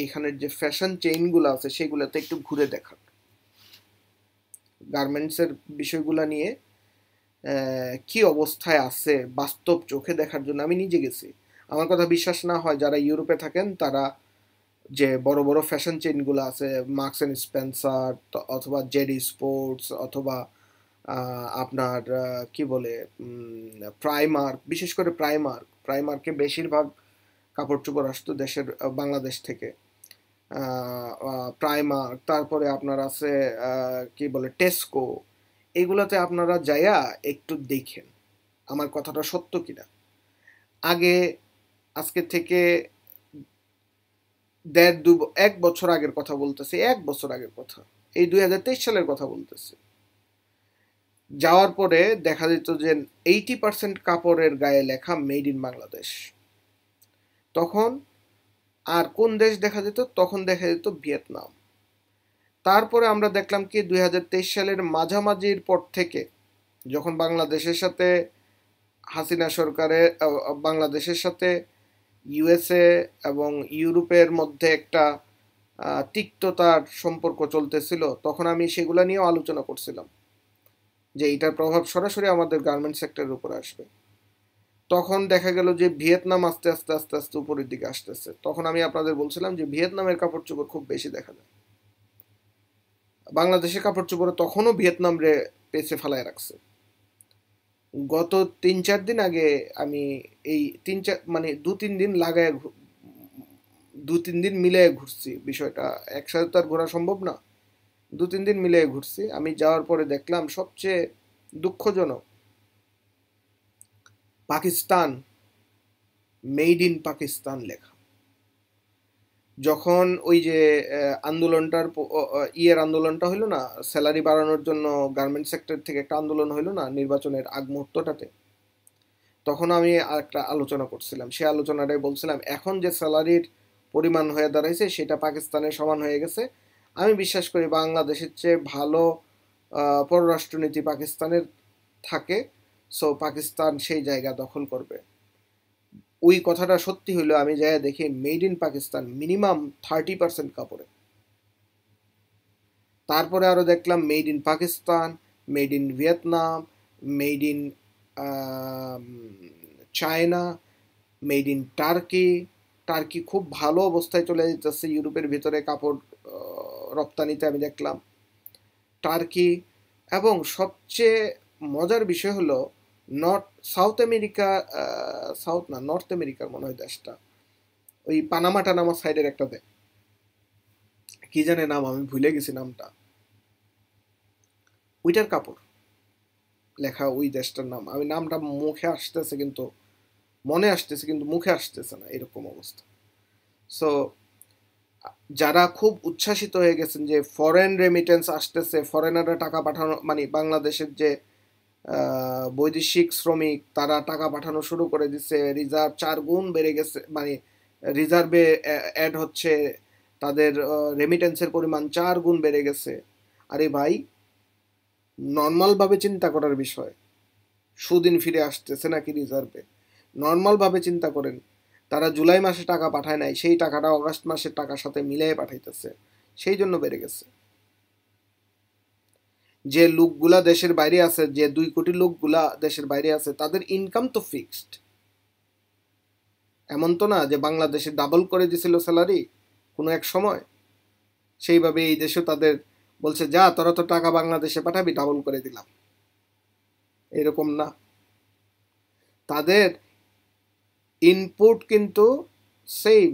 এইখানের যে ফ্যাশন চেইনগুলো আছে সেগুলোতে একটু ঘুরে দেখার গার্মেন্টসের বিষয়গুলো নিয়ে কি অবস্থায় আছে বাস্তব চোখে দেখার জন্য আমি নিজে গেছি আমার কথা বিশ্বাস না হয় যারা ইউরোপে থাকেন তারা যে বড় বড় ফ্যাশন চেনগুলো আছে মার্কস অ্যান্ড স্পেন্সার অথবা জেডি স্পোর্টস অথবা আপনার কি বলে প্রাইমার্ক বিশেষ করে প্রাইমার্ক প্রাইমার্কে বেশিরভাগ কাপড় চোপড় আসতো দেশের বাংলাদেশ থেকে প্রাইমার তারপরে আপনার আছে কি বলে টেস্কো এগুলোতে আপনারা যাইয়া একটু দেখেন আমার কথাটা সত্য কিনা আগে আজকে থেকে দেড় দু এক বছর আগের কথা বলতেছে এক বছর আগের কথা এই দুই হাজার তেইশ সালের কথা বলতেছে যাওয়ার পরে দেখা যেত যে এইটি পার্সেন্ট কাপড়ের গায়ে লেখা মেড ইন বাংলাদেশ তখন আর কোন দেশ দেখা যেত তখন দেখা যেত ভিয়েতনাম তারপরে আমরা দেখলাম কি দুই হাজার সালের মাঝামাঝির পর থেকে যখন বাংলাদেশের সাথে হাসিনা সরকারের বাংলাদেশের সাথে ইউএসএ এবং ইউরোপের মধ্যে একটা তিক্ততার সম্পর্ক চলতেছিল তখন আমি সেগুলো নিয়েও আলোচনা করছিলাম যে এটার প্রভাব সরাসরি আমাদের গার্মেন্ট সেক্টরের উপর আসবে তখন দেখা গেল যে ভিয়েতনাম আস্তে আস্তে আস্তে আস্তে উপরের দিকে আসতেছে তখন আমি আপনাদের বলছিলাম যে ভিয়েতনামের কাপড় চোপড় খুব বেশি দেখা যায় বাংলাদেশের কাপড় চোপড়ে তখনও ভিয়েতনাম রে পেছে ফেলায় রাখছে গত তিন চার দিন আগে আমি এই তিন চার মানে দু তিন দিন লাগায় দু তিন দিন মিলে ঘুরছি বিষয়টা একসাথে তো আর ঘোরা সম্ভব না দু তিন দিন মিলে ঘুরছি আমি যাওয়ার পরে দেখলাম সবচেয়ে দুঃখজনক পাকিস্তান মেড ইন পাকিস্তান লেখা যখন ওই যে আন্দোলনটার ইয়ের আন্দোলনটা হইলো না স্যালারি বাড়ানোর জন্য গার্মেন্ট সেক্টর থেকে একটা আন্দোলন হইলো না নির্বাচনের আগ মুহূর্তটাতে তখন আমি একটা আলোচনা করছিলাম সে আলোচনাটাই বলছিলাম এখন যে স্যালারির পরিমাণ হয়ে দাঁড়াইছে সেটা পাকিস্তানের সমান হয়ে গেছে আমি বিশ্বাস করি বাংলাদেশের চেয়ে ভালো পররাষ্ট্রনীতি পাকিস্তানের থাকে সো পাকিস্তান সেই জায়গা দখল করবে ওই কথাটা সত্যি হইলো আমি যাই দেখি made in Pakistan minimum thirty percent কাপড়ে তারপরে আরও দেখলাম made in Pakistan made in Vietnam made in China made in Turkey Turkey খুব ভালো অবস্থায় চলে যাচ্ছে ইউরোপের ভিতরে কাপড় রপ্তানিতে আমি দেখলাম টার্কি এবং সবচেয়ে মজার বিষয় হলো নর্থ সাউথ আমেরিকা সাউথ না নর্থ আমেরিকার মনে হয় দেশটা ওই পানামা টানামা সাইডের একটা দেশ কি জানে নাম আমি ভুলে গেছি নামটা উইটার কাপড় লেখা ওই দেশটার নাম আমি নামটা মুখে আসতেছে কিন্তু মনে আসতেছে কিন্তু মুখে আসতেছে না এরকম অবস্থা সো যারা খুব উচ্ছ্বাসিত হয়ে গেছেন যে ফরেন রেমিটেন্স আসতেছে ফরেনাররা টাকা পাঠানো মানে বাংলাদেশের যে বৈদেশিক শ্রমিক তারা টাকা পাঠানো শুরু করে দিচ্ছে রিজার্ভ চার গুণ বেড়ে গেছে মানে রিজার্ভে অ্যাড হচ্ছে তাদের রেমিটেন্সের পরিমাণ চার গুণ বেড়ে গেছে আরে ভাই নর্মালভাবে চিন্তা করার বিষয় সুদিন ফিরে আসতেছে নাকি রিজার্ভে নর্মালভাবে চিন্তা করেন তারা জুলাই মাসে টাকা পাঠায় নাই সেই টাকাটা অগাস্ট মাসের টাকার সাথে মিলিয়ে পাঠাইতেছে সেই জন্য বেড়ে গেছে যে লোকগুলা দেশের বাইরে আছে যে দুই কোটি লোকগুলা দেশের বাইরে আছে তাদের ইনকাম তো ফিক্সড এমন তো না যে বাংলাদেশে ডাবল করে দিছিল স্যালারি কোনো এক সময় সেইভাবে এই দেশে তাদের বলছে যা তোরা তো টাকা বাংলাদেশে পাঠাবি ডাবল করে দিলাম এরকম না তাদের ইনপুট কিন্তু সেম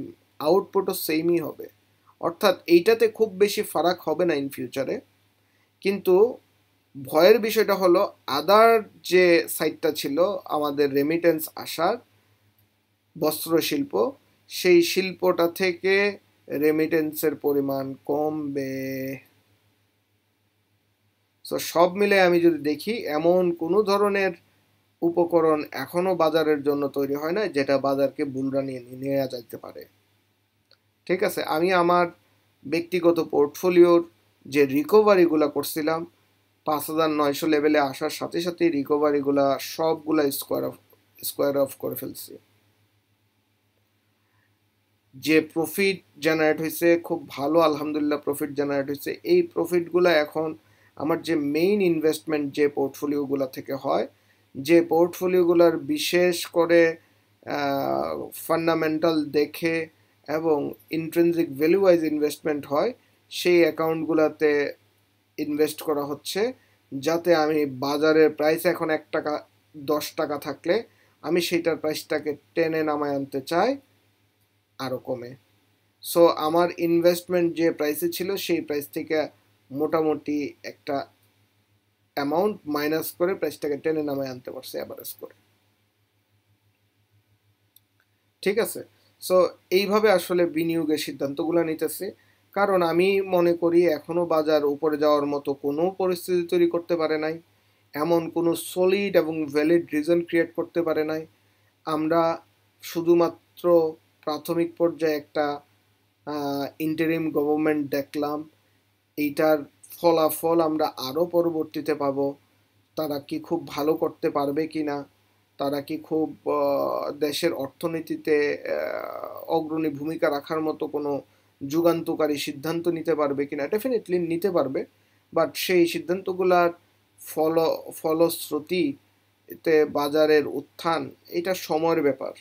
আউটপুটও সেমই হবে অর্থাৎ এইটাতে খুব বেশি ফারাক হবে না ইন ফিউচারে কিন্তু ভয়ের বিষয়টা হলো আদার যে সাইটটা ছিল আমাদের রেমিটেন্স আসার বস্ত্র শিল্প সেই শিল্পটা থেকে রেমিটেন্সের পরিমাণ কমবে সো সব মিলে আমি যদি দেখি এমন কোনো ধরনের উপকরণ এখনও বাজারের জন্য তৈরি হয় না যেটা বাজারকে বুলরা নিয়ে নেওয়া যাইতে পারে ঠিক আছে আমি আমার ব্যক্তিগত পোর্টফোলিওর যে রিকভারিগুলো করছিলাম পাঁচ হাজার নয়শো লেভেলে আসার সাথে সাথে রিকভারিগুলা সবগুলা স্কোয়ার অফ স্কোয়ার অফ করে ফেলছে যে প্রফিট জেনারেট হয়েছে খুব ভালো আলহামদুলিল্লাহ প্রফিট জেনারেট হয়েছে এই প্রফিটগুলো এখন আমার যে মেইন ইনভেস্টমেন্ট যে পোর্টফোলিওগুলো থেকে হয় যে পোর্টফোলিওগুলোর বিশেষ করে ফান্ডামেন্টাল দেখে এবং ইন্ট্রেন্সিক ভ্যালু ওয়াইজ ইনভেস্টমেন্ট হয় সেই অ্যাকাউন্টগুলোতে ইনভেস্ট করা হচ্ছে যাতে আমি বাজারের প্রাইস এখন এক টাকা দশ টাকা থাকলে আমি সেইটার প্রাইসটাকে টেনে নামায় আনতে চাই আরও কমে সো আমার ইনভেস্টমেন্ট যে প্রাইসে ছিল সেই প্রাইস থেকে মোটামুটি একটা অ্যামাউন্ট মাইনাস করে প্রাইসটাকে টেনে নামায় আনতে পারছে অ্যাভারেজ করে ঠিক আছে সো এইভাবে আসলে বিনিয়োগের সিদ্ধান্তগুলো নিতেছি কারণ আমি মনে করি এখনও বাজার উপরে যাওয়ার মতো কোনো পরিস্থিতি তৈরি করতে পারে নাই এমন কোনো সলিড এবং ভ্যালিড রিজন ক্রিয়েট করতে পারে নাই আমরা শুধুমাত্র প্রাথমিক পর্যায়ে একটা ইন্টারিম গভর্নমেন্ট দেখলাম এইটার ফলাফল আমরা আরও পরবর্তীতে পাব তারা কি খুব ভালো করতে পারবে কি না তারা কি খুব দেশের অর্থনীতিতে অগ্রণী ভূমিকা রাখার মতো কোনো যুগান্তকারী সিদ্ধান্ত নিতে পারবে কিনা ডেফিনেটলি নিতে পারবে বাট সেই সিদ্ধান্তগুলার ফল ফলশ্রুতিতে বাজারের উত্থান এটা সময়ের ব্যাপার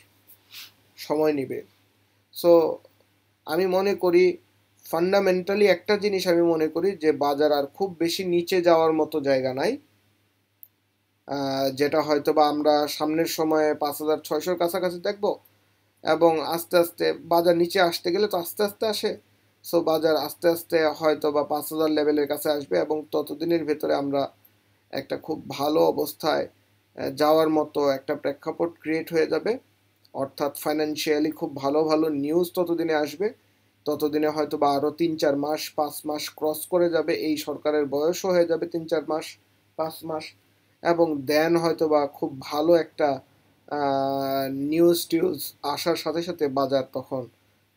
সময় নেবে সো আমি মনে করি ফান্ডামেন্টালি একটা জিনিস আমি মনে করি যে বাজার আর খুব বেশি নিচে যাওয়ার মতো জায়গা নাই যেটা হয়তো বা আমরা সামনের সময়ে পাঁচ হাজার ছয়শোর কাছাকাছি দেখবো এবং আস্তে আস্তে বাজার নিচে আসতে গেলে তো আস্তে আস্তে আসে সো বাজার আস্তে আস্তে হয়তো বা পাঁচ হাজার লেভেলের কাছে আসবে এবং ততদিনের ভেতরে আমরা একটা খুব ভালো অবস্থায় যাওয়ার মতো একটা প্রেক্ষাপট ক্রিয়েট হয়ে যাবে অর্থাৎ ফাইন্যান্সিয়ালি খুব ভালো ভালো নিউজ ততদিনে আসবে ততদিনে হয়তো বা আরও তিন চার মাস পাঁচ মাস ক্রস করে যাবে এই সরকারের বয়সও হয়ে যাবে তিন চার মাস পাঁচ মাস এবং দেন হয়তো বা খুব ভালো একটা নিউজ টিউজ আসার সাথে সাথে বাজার তখন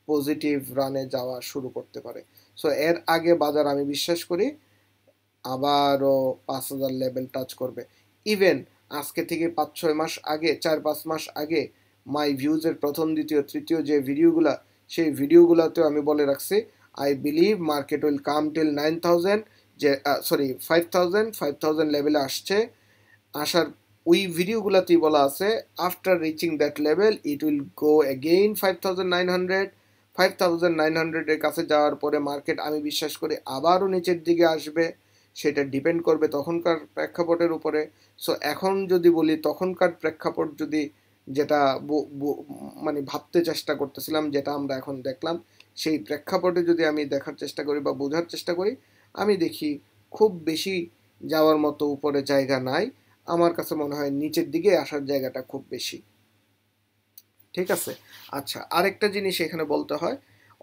পজিটিভ রানে যাওয়া শুরু করতে পারে সো এর আগে বাজার আমি বিশ্বাস করি আবারও পাঁচ হাজার লেভেল টাচ করবে ইভেন আজকে থেকে পাঁচ ছয় মাস আগে চার পাঁচ মাস আগে মাই ভিউজের প্রথম দ্বিতীয় তৃতীয় যে ভিডিওগুলো সেই ভিডিওগুলোতেও আমি বলে রাখছি I believe market will come till nine thousand যে sorry five thousand five thousand লেভেলে আসছে আসার ওই ভিডিওগুলোতেই বলা আছে after reaching that level it will go again five এর নাইন হান্ড্রেড ফাইভ নাইন হান্ড্রেডের কাছে যাওয়ার পরে মার্কেট আমি বিশ্বাস করি আবারও নিচের দিকে আসবে সেটা ডিপেন্ড করবে তখনকার প্রেক্ষাপটের উপরে সো এখন যদি বলি তখনকার প্রেক্ষাপট যদি যেটা মানে ভাবতে চেষ্টা করতেছিলাম যেটা আমরা এখন দেখলাম সেই প্রেক্ষাপটে যদি আমি দেখার চেষ্টা করি বা বোঝার চেষ্টা করি আমি দেখি খুব বেশি যাওয়ার মতো উপরে জায়গা নাই আমার কাছে মনে হয় নিচের দিকে আসার জায়গাটা খুব বেশি ঠিক আছে আচ্ছা আরেকটা জিনিস এখানে বলতে হয়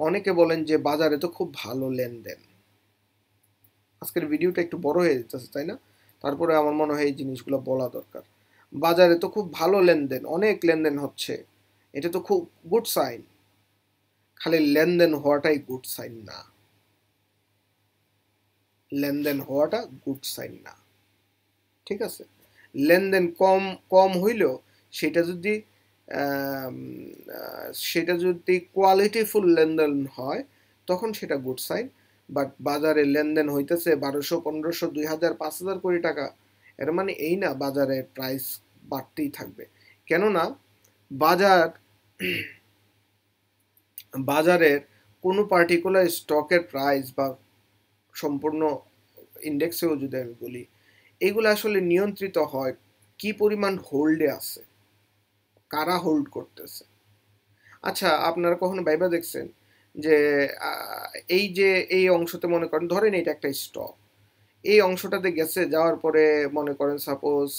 অনেকে বলেন যে বাজারে তো খুব ভালো লেনদেন আজকের ভিডিওটা একটু বড় হয়ে যেতেছে তাই না তারপরে আমার মনে হয় এই জিনিসগুলো বলা দরকার বাজারে তো খুব ভালো লেনদেন অনেক লেনদেন হচ্ছে এটা তো খুব গুড সাইন খালি লেনদেন হওয়াটাই গুড সাইন না লেনদেন হওয়াটা গুড সাইন না ঠিক আছে লেনদেন কম কম হইলেও সেটা যদি সেটা যদি কোয়ালিটিফুল লেনদেন হয় তখন সেটা গুড সাইন বাট বাজারে লেনদেন হইতেছে বারোশো পনেরোশো দুই হাজার পাঁচ হাজার কোটি টাকা এর মানে এই না বাজারে প্রাইস বাড়তেই থাকবে কেননা বাজার বাজারের কোনো পার্টিকুলার স্টকের প্রাইস বা সম্পূর্ণ ইন্ডেক্সেও যদি আমি বলি এগুলো আসলে নিয়ন্ত্রিত হয় কি পরিমাণ হোল্ডে আছে কারা হোল্ড করতেছে আচ্ছা আপনারা কখনো ভাইবা দেখছেন যে এই যে এই অংশতে মনে করেন ধরেন এটা একটা স্টক এই অংশটাতে গেছে যাওয়ার পরে মনে করেন সাপোজ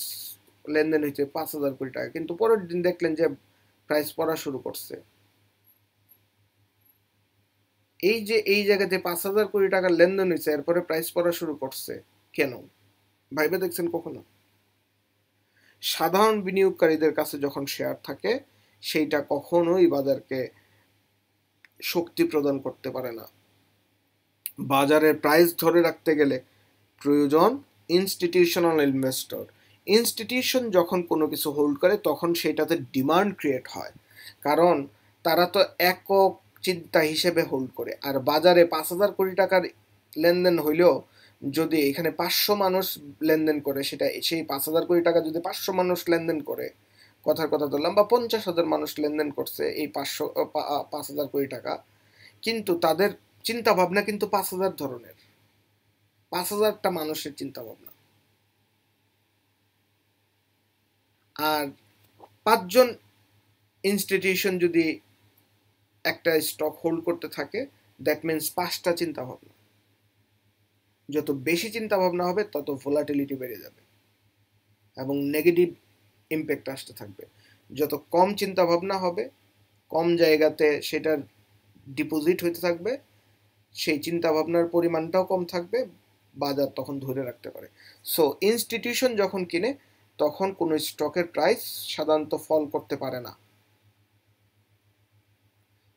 লেনদেন হয়েছে পাঁচ হাজার কোটি টাকা কিন্তু পরের দিন দেখলেন যে প্রাইস পড়া শুরু করছে এই যে এই জায়গাতে পাঁচ হাজার কোটি টাকার লেনদেন হয়েছে এরপরে প্রাইস পড়া শুরু করছে কেন ভাইবে দেখছেন কখনো সাধারণ বিনিয়োগকারীদের কাছে যখন শেয়ার থাকে সেইটা কখনোই বাজারকে শক্তি প্রদান করতে পারে না বাজারের প্রাইস ধরে রাখতে গেলে প্রয়োজন ইনস্টিটিউশনাল ইনভেস্টর ইনস্টিটিউশন যখন কোনো কিছু হোল্ড করে তখন সেটাতে ডিমান্ড ক্রিয়েট হয় কারণ তারা তো একক চিন্তা হিসেবে হোল্ড করে আর বাজারে পাঁচ হাজার কোটি টাকার লেনদেন হইলেও যদি এখানে পাঁচশো মানুষ লেনদেন করে সেটা সেই পাঁচ হাজার কোটি টাকা যদি পাঁচশো মানুষ লেনদেন করে কথার কথা ধরলাম বা পঞ্চাশ হাজার মানুষ লেনদেন করছে এই পাঁচশো পাঁচ হাজার কোটি টাকা কিন্তু তাদের চিন্তা ভাবনা কিন্তু পাঁচ হাজার ধরনের পাঁচ হাজারটা মানুষের চিন্তা ভাবনা আর পাঁচজন ইনস্টিটিউশন যদি একটা স্টক হোল্ড করতে থাকে দ্যাট মিনস পাঁচটা চিন্তা ভাবনা যত বেশি চিন্তা ভাবনা হবে তত ভোলাটিলিটি বেড়ে যাবে এবং নেগেটিভ ইম্প্যাক্ট আসতে থাকবে যত কম চিন্তা ভাবনা হবে কম জায়গাতে সেটার ডিপোজিট হইতে থাকবে সেই চিন্তা ভাবনার পরিমাণটাও কম থাকবে বাজার তখন ধরে রাখতে পারে সো ইনস্টিটিউশন যখন কিনে তখন কোনো স্টকের প্রাইস সাধারণত ফল করতে পারে না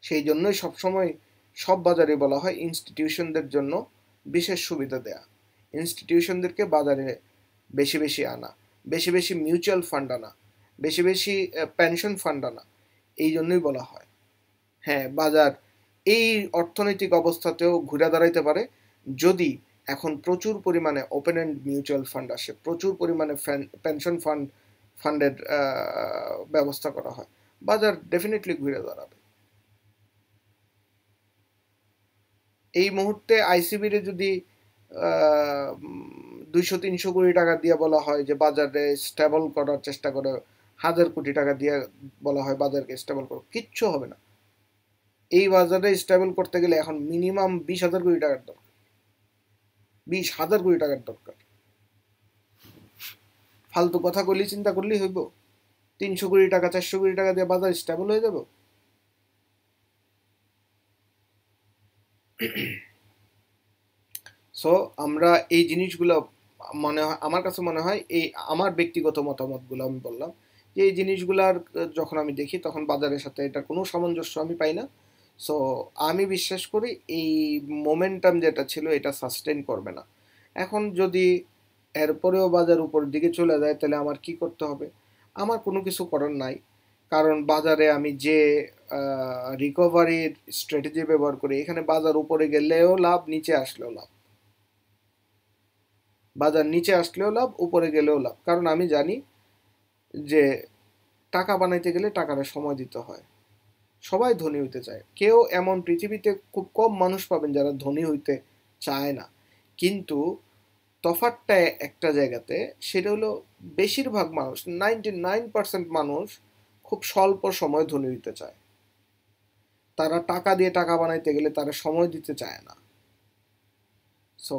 সেই জন্যই সবসময় সব বাজারে বলা হয় ইনস্টিটিউশনদের জন্য বিশেষ সুবিধা দেয়া ইনস্টিটিউশনদেরকে বাজারে বেশি বেশি আনা বেশি বেশি মিউচুয়াল ফান্ড আনা বেশি বেশি পেনশন ফান্ড আনা এই জন্যই বলা হয় হ্যাঁ বাজার এই অর্থনৈতিক অবস্থাতেও ঘুরে দাঁড়াইতে পারে যদি এখন প্রচুর পরিমাণে ওপেন এন্ড মিউচুয়াল ফান্ড আসে প্রচুর পরিমাণে পেনশন ফান্ড ফান্ডের ব্যবস্থা করা হয় বাজার ডেফিনেটলি ঘুরে দাঁড়াবে এই মুহূর্তে আইসিবিরে যদি দুইশো তিনশো কোটি টাকা দিয়ে বলা হয় যে বাজারে স্টেবল করার চেষ্টা করে হাজার কোটি টাকা দিয়ে বলা হয় বাজারকে স্টেবল করো কিচ্ছু হবে না এই বাজারে স্টেবল করতে গেলে এখন মিনিমাম বিশ হাজার কোটি টাকার দরকার বিশ হাজার কোটি টাকার দরকার ফালতু কথা করলি চিন্তা করলেই হইব তিনশো কোটি টাকা চারশো কোটি টাকা দিয়ে বাজার স্টেবল হয়ে যাবে সো আমরা এই জিনিসগুলো মনে হয় আমার কাছে মনে হয় এই আমার ব্যক্তিগত মতামতগুলো আমি বললাম যে এই জিনিসগুলার যখন আমি দেখি তখন বাজারের সাথে এটা কোনো সামঞ্জস্য আমি পাই না সো আমি বিশ্বাস করি এই মোমেন্টাম যেটা ছিল এটা সাস্টেন করবে না এখন যদি এরপরেও বাজার উপর দিকে চলে যায় তাহলে আমার কি করতে হবে আমার কোনো কিছু করার নাই কারণ বাজারে আমি যে রিকভারির স্ট্র্যাটেজি ব্যবহার করি এখানে বাজার উপরে গেলেও লাভ নিচে আসলেও লাভ বাজার নিচে আসলেও লাভ উপরে গেলেও লাভ কারণ আমি জানি যে টাকা বানাইতে গেলে টাকাটা সময় দিতে হয় সবাই ধনী হইতে চায় কেউ এমন পৃথিবীতে খুব কম মানুষ পাবেন যারা ধনী হইতে চায় না কিন্তু তফাতটা একটা জায়গাতে সেটা হলো বেশিরভাগ মানুষ নাইনটি নাইন পার্সেন্ট মানুষ খুব স্বল্প সময় ধনী হতে চায় তারা টাকা দিয়ে টাকা বানাইতে গেলে তারা সময় দিতে চায় না সো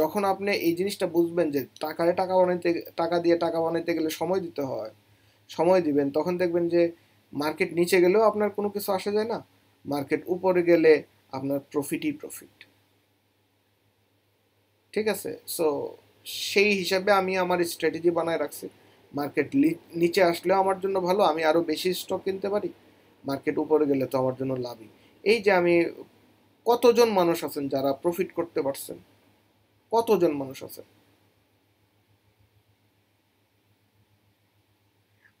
যখন আপনি এই জিনিসটা বুঝবেন যে টাকায় টাকা বানাইতে টাকা দিয়ে টাকা বানাইতে গেলে সময় দিতে হয় সময় দিবেন তখন দেখবেন যে মার্কেট নিচে গেলেও আপনার কোনো কিছু আসা যায় না মার্কেট উপরে গেলে আপনার প্রফিটই প্রফিট ঠিক আছে সো সেই হিসাবে আমি আমার স্ট্র্যাটেজি বানায় রাখছি মার্কেট নিচে আসলেও আমার জন্য ভালো আমি আরও বেশি স্টক কিনতে পারি মার্কেট উপরে গেলে তো আমার জন্য লাভই এই যে আমি কতজন মানুষ আছেন যারা প্রফিট করতে পারছেন কতজন মানুষ আছেন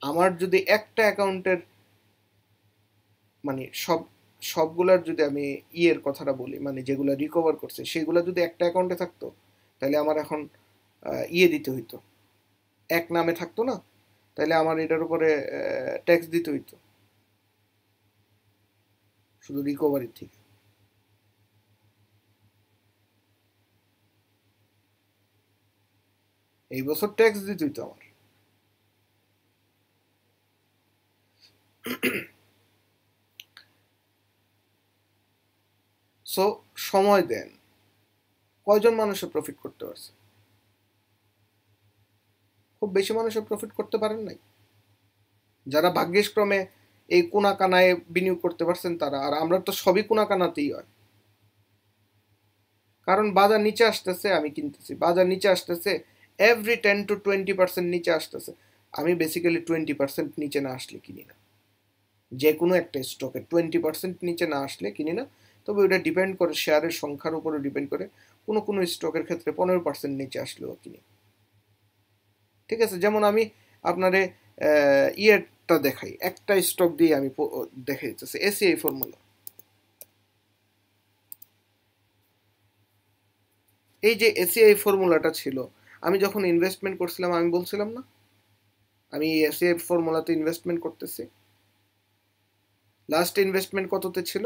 আমার যদি একটা অ্যাকাউন্টের মানে সব সবগুলার যদি আমি ইয়ের কথাটা বলি মানে যেগুলো রিকভার করছে সেগুলো যদি একটা অ্যাকাউন্টে থাকতো তাহলে আমার এখন ইয়ে দিতে হইতো এক নামে থাকতো না তাহলে আমার এটার উপরে ট্যাক্স দিতে হইতো শুধু রিকভারির থেকে এই বছর ট্যাক্স দিতে হইতো আমার সো সময় দেন কয়জন মানুষের প্রফিট করতে পারছে খুব বেশি মানুষও প্রফিট করতে পারেন নাই যারা ভাগ্যেশক্রমে এই কোনাকানায় বিনিয়োগ করতে পারছেন তারা আর আমরা তো সবই কোনাকানাতেই হয় কারণ বাজার নিচে আসতেছে আমি কিনতেছি বাজার নিচে আসতেছে every ten to twenty percent নিচে আসতেছে আমি বেসিক্যালি টোয়েন্টি পার্সেন্ট নিচে না আসলে কিনি না যে কোনো একটা স্টকে টোয়েন্টি পার্সেন্ট নিচে না আসলে কিনি না তবে ওটা ডিপেন্ড করে শেয়ারের সংখ্যার উপরে ডিপেন্ড করে কোনো কোনো স্টকের ক্ষেত্রে পনেরো পার্সেন্ট নিচে আসলেও কিনি ঠিক আছে যেমন আমি আপনারে ইয়েটা দেখাই একটা স্টক দিয়ে আমি দেখে এসি এই ফর্মুলা এই যে এসিআই ফর্মুলাটা ছিল আমি যখন ইনভেস্টমেন্ট করছিলাম আমি বলছিলাম না আমি এসিআই ফর্মুলাতে ইনভেস্টমেন্ট করতেছি লাস্ট ইনভেস্টমেন্ট কততে ছিল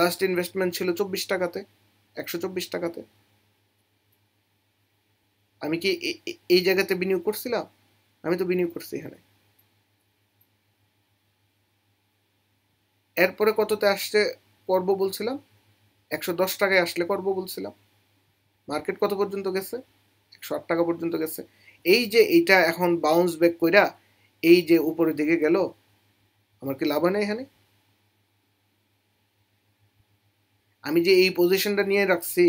লাস্ট ইনভেস্টমেন্ট ছিল চব্বিশ টাকাতে একশো চব্বিশ টাকাতে আমি কি এই জায়গাতে বিনিয়োগ করছিলাম আমি তো বিনিয়োগ করছি এখানে এরপরে কততে আসছে করব বলছিলাম একশো দশ টাকায় আসলে করব বলছিলাম মার্কেট কত পর্যন্ত গেছে একশো আট টাকা পর্যন্ত গেছে এই যে এইটা এখন বাউন্স ব্যাক কইরা এই যে উপরের দিকে গেল আমার কি লাভ হয় না এখানে আমি যে এই পজিশনটা নিয়ে রাখছি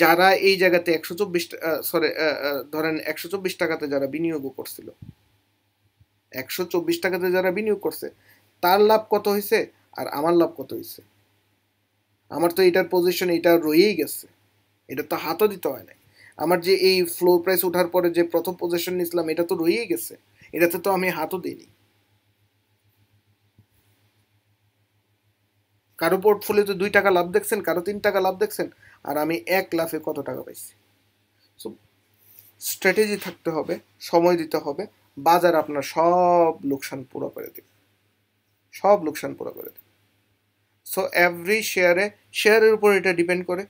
যারা এই জায়গাতে একশো চব্বিশ সরি ধরেন একশো চব্বিশ টাকাতে যারা বিনিয়োগও করছিল একশো চব্বিশ টাকাতে যারা বিনিয়োগ করছে তার লাভ কত হয়েছে আর আমার লাভ কত হয়েছে আমার তো এটার পজিশন এটা রয়েই গেছে এটা তো হাতও দিতে হয় নাই আমার যে এই ফ্লোর প্রাইস ওঠার পরে যে প্রথম পজিশন নিয়েছিলাম এটা তো রয়েই গেছে এটাতে তো আমি হাতও দিইনি কারো পোর্টফোলিওতে দুই টাকা লাভ দেখছেন কারো তিন টাকা লাভ দেখছেন আর আমি এক লাফে কত টাকা পাইছি সো স্ট্র্যাটেজি থাকতে হবে সময় দিতে হবে বাজার আপনার সব লোকসান পুরো করে দেবে সব লোকসান পুরো করে দেবে সো এভরি শেয়ারে শেয়ারের উপর এটা ডিপেন্ড করে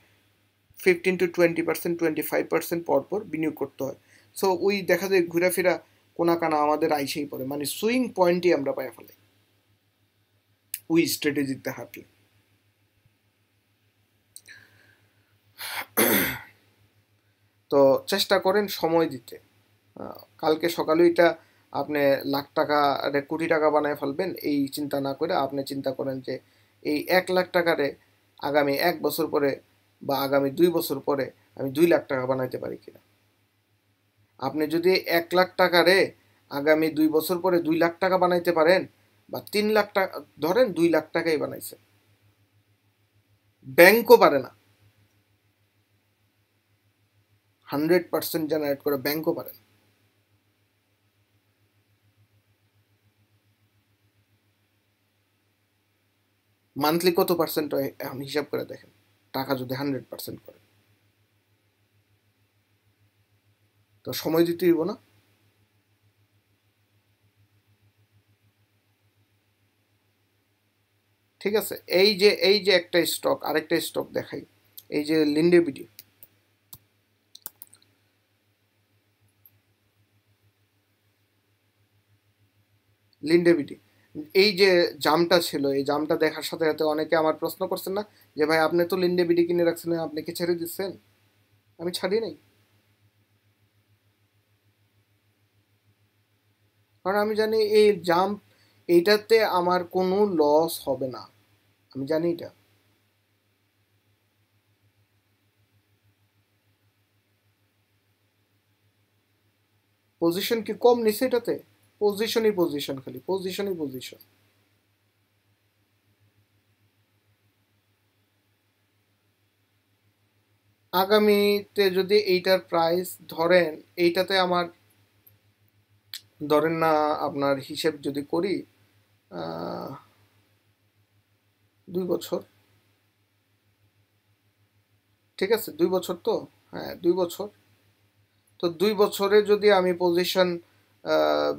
fifteen to twenty percent twenty five percent পরপর বিনিয়োগ করতে হয় সো ওই দেখা যায় ঘুরাফেরা কোনা কানা আমাদের আইসেই পড়ে মানে সুইং পয়েন্টই আমরা পায়ে ফেলাই ওই স্ট্র্যাটেজিতে হাঁটলে তো চেষ্টা করেন সময় দিতে কালকে এটা আপনি লাখ টাকা কোটি টাকা বানায় ফেলবেন এই চিন্তা না করে আপনি চিন্তা করেন যে এই এক লাখ টাকারে আগামী এক বছর পরে বা আগামী দুই বছর পরে আমি দুই লাখ টাকা বানাইতে পারি কিনা আপনি যদি এক লাখ টাকারে আগামী দুই বছর পরে দুই লাখ টাকা বানাইতে পারেন বা তিন লাখ টাকা ধরেন দুই লাখ টাকাই বানাইছে ব্যাংকও পারে না হান্ড্রেড পার্সেন্ট জেনারেট করে ব্যাংকও পারেন মান্থলি কত পার্সেন্ট হয় এখন হিসাব করে দেখেন টাকা যদি হান্ড্রেড পার্সেন্ট করে তো সময় দিতে হইব না ঠিক আছে এই যে এই যে একটা স্টক আরেকটা স্টক দেখাই এই যে লিন্ডে লিন্ডেবিডি লিন্ডেবিটি এই যে জামটা ছিল এই জামটা দেখার সাথে সাথে অনেকে আমার প্রশ্ন করছেন না যে ভাই আপনি তো লিন্ডেবিটি কিনে রাখছেন আপনি কি ছেড়ে দিচ্ছেন আমি ছাড়ি নাই কারণ আমি জানি এই জাম্প এইটাতে আমার কোনো লস হবে না আমি জানি এটা পজিশন কি কম নিছে এটাতে পজিশনই পজিশন খালি পজিশনই পজিশন আগামীতে যদি এইটার প্রাইস ধরেন এইটাতে আমার ধরেন না আপনার হিসেব যদি করি দুই বছর ঠিক আছে দুই বছর তো হ্যাঁ দুই বছর তো দুই বছরে যদি আমি পজিশন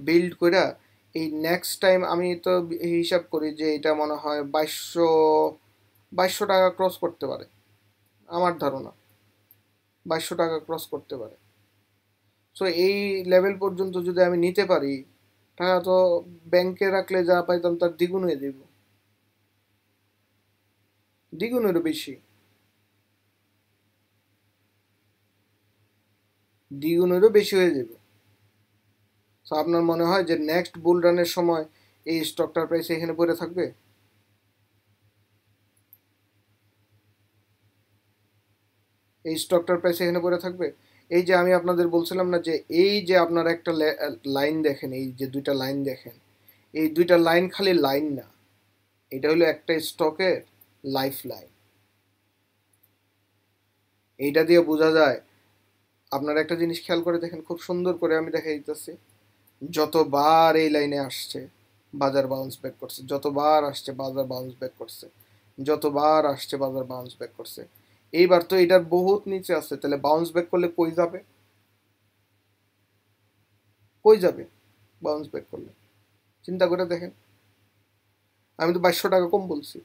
বিল্ড কইরা এই নেক্সট টাইম আমি তো হিসাব করি যে এটা মনে হয় বাইশশো বাইশশো টাকা ক্রস করতে পারে আমার ধারণা বাইশশো টাকা ক্রস করতে পারে সো এই লেভেল পর্যন্ত যদি আমি নিতে পারি টাকা তো ব্যাংকে রাখলে যা পাইতাম তার দ্বিগুণ হয়ে দেব দ্বিগুণেরও বেশি দ্বিগুণেরও বেশি হয়ে যাবে তো আপনার মনে হয় যে নেক্সট বুল রানের সময় এই স্টকটার প্রাইস এখানে পড়ে থাকবে এই স্টকটার প্রাইস এখানে পড়ে থাকবে এই যে আমি আপনাদের বলছিলাম না যে এই যে আপনার একটা লাইন দেখেন এই যে দুইটা লাইন দেখেন এই দুইটা লাইন খালি লাইন না এটা হলো একটা স্টকের লাইফ লাইন এইটা দিয়ে বোঝা যায় আপনারা একটা জিনিস খেয়াল করে দেখেন খুব সুন্দর করে আমি দেখা দিতেছি যতবার এই লাইনে আসছে বাজার বাউন্স ব্যাক করছে যতবার আসছে বাজার বাউন্স ব্যাক করছে যতবার আসছে বাজার বাউন্স ব্যাক করছে এইবার তো এটার বহুত নিচে আছে তাহলে বাউন্স ব্যাক করলে কই যাবে কই যাবে বাউন্স ব্যাক করলে চিন্তা করে দেখেন আমি তো বাইশশো টাকা কম বলছি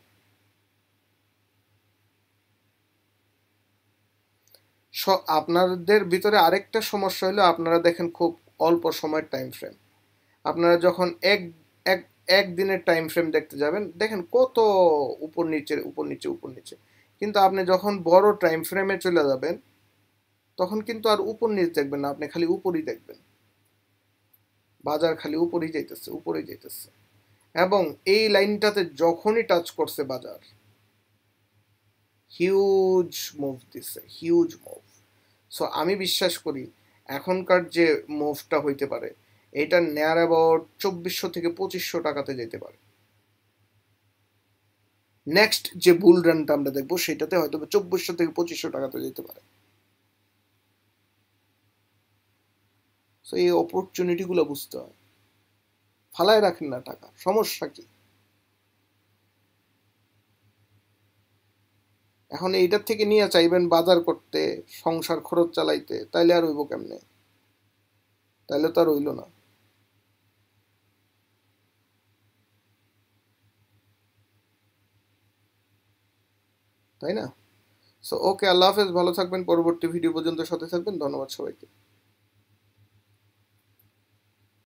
আপনাদের ভিতরে আরেকটা সমস্যা হলো আপনারা দেখেন খুব অল্প সময়ের টাইম ফ্রেম আপনারা যখন এক এক একদিনের টাইম ফ্রেম দেখতে যাবেন দেখেন কত উপর নিচে উপর নিচে উপর নিচে কিন্তু আপনি যখন বড় টাইম ফ্রেমে চলে যাবেন তখন কিন্তু আর উপর নিচ দেখবেন না আপনি খালি উপরই দেখবেন বাজার খালি উপরেই যাইতেছে উপরেই যাইতেছে এবং এই লাইনটাতে যখনই টাচ করছে বাজার হিউজ মুভ দিছে হিউজ মুভ সো আমি বিশ্বাস করি এখনকার যে মুভটা হইতে পারে এটা নেয়ার অ্যাবাউট চব্বিশশো থেকে পঁচিশশো টাকাতে যেতে পারে নেক্সট যে বুল রানটা আমরা দেখবো সেটাতে হয়তো চব্বিশশো থেকে পঁচিশশো টাকাতে যেতে পারে এই অপরচুনিটিগুলো বুঝতে হয় ফালায় রাখেন না টাকা সমস্যা কি এখন এইটার থেকে নিয়ে চাইবেন বাজার করতে সংসার খরচ চালাইতে তাইলে আর রইব কেমনে তাইলে তো আর রইল না তাই না সো ওকে আল্লাহ হাফেজ ভালো থাকবেন পরবর্তী ভিডিও পর্যন্ত সাথে থাকবেন ধন্যবাদ সবাইকে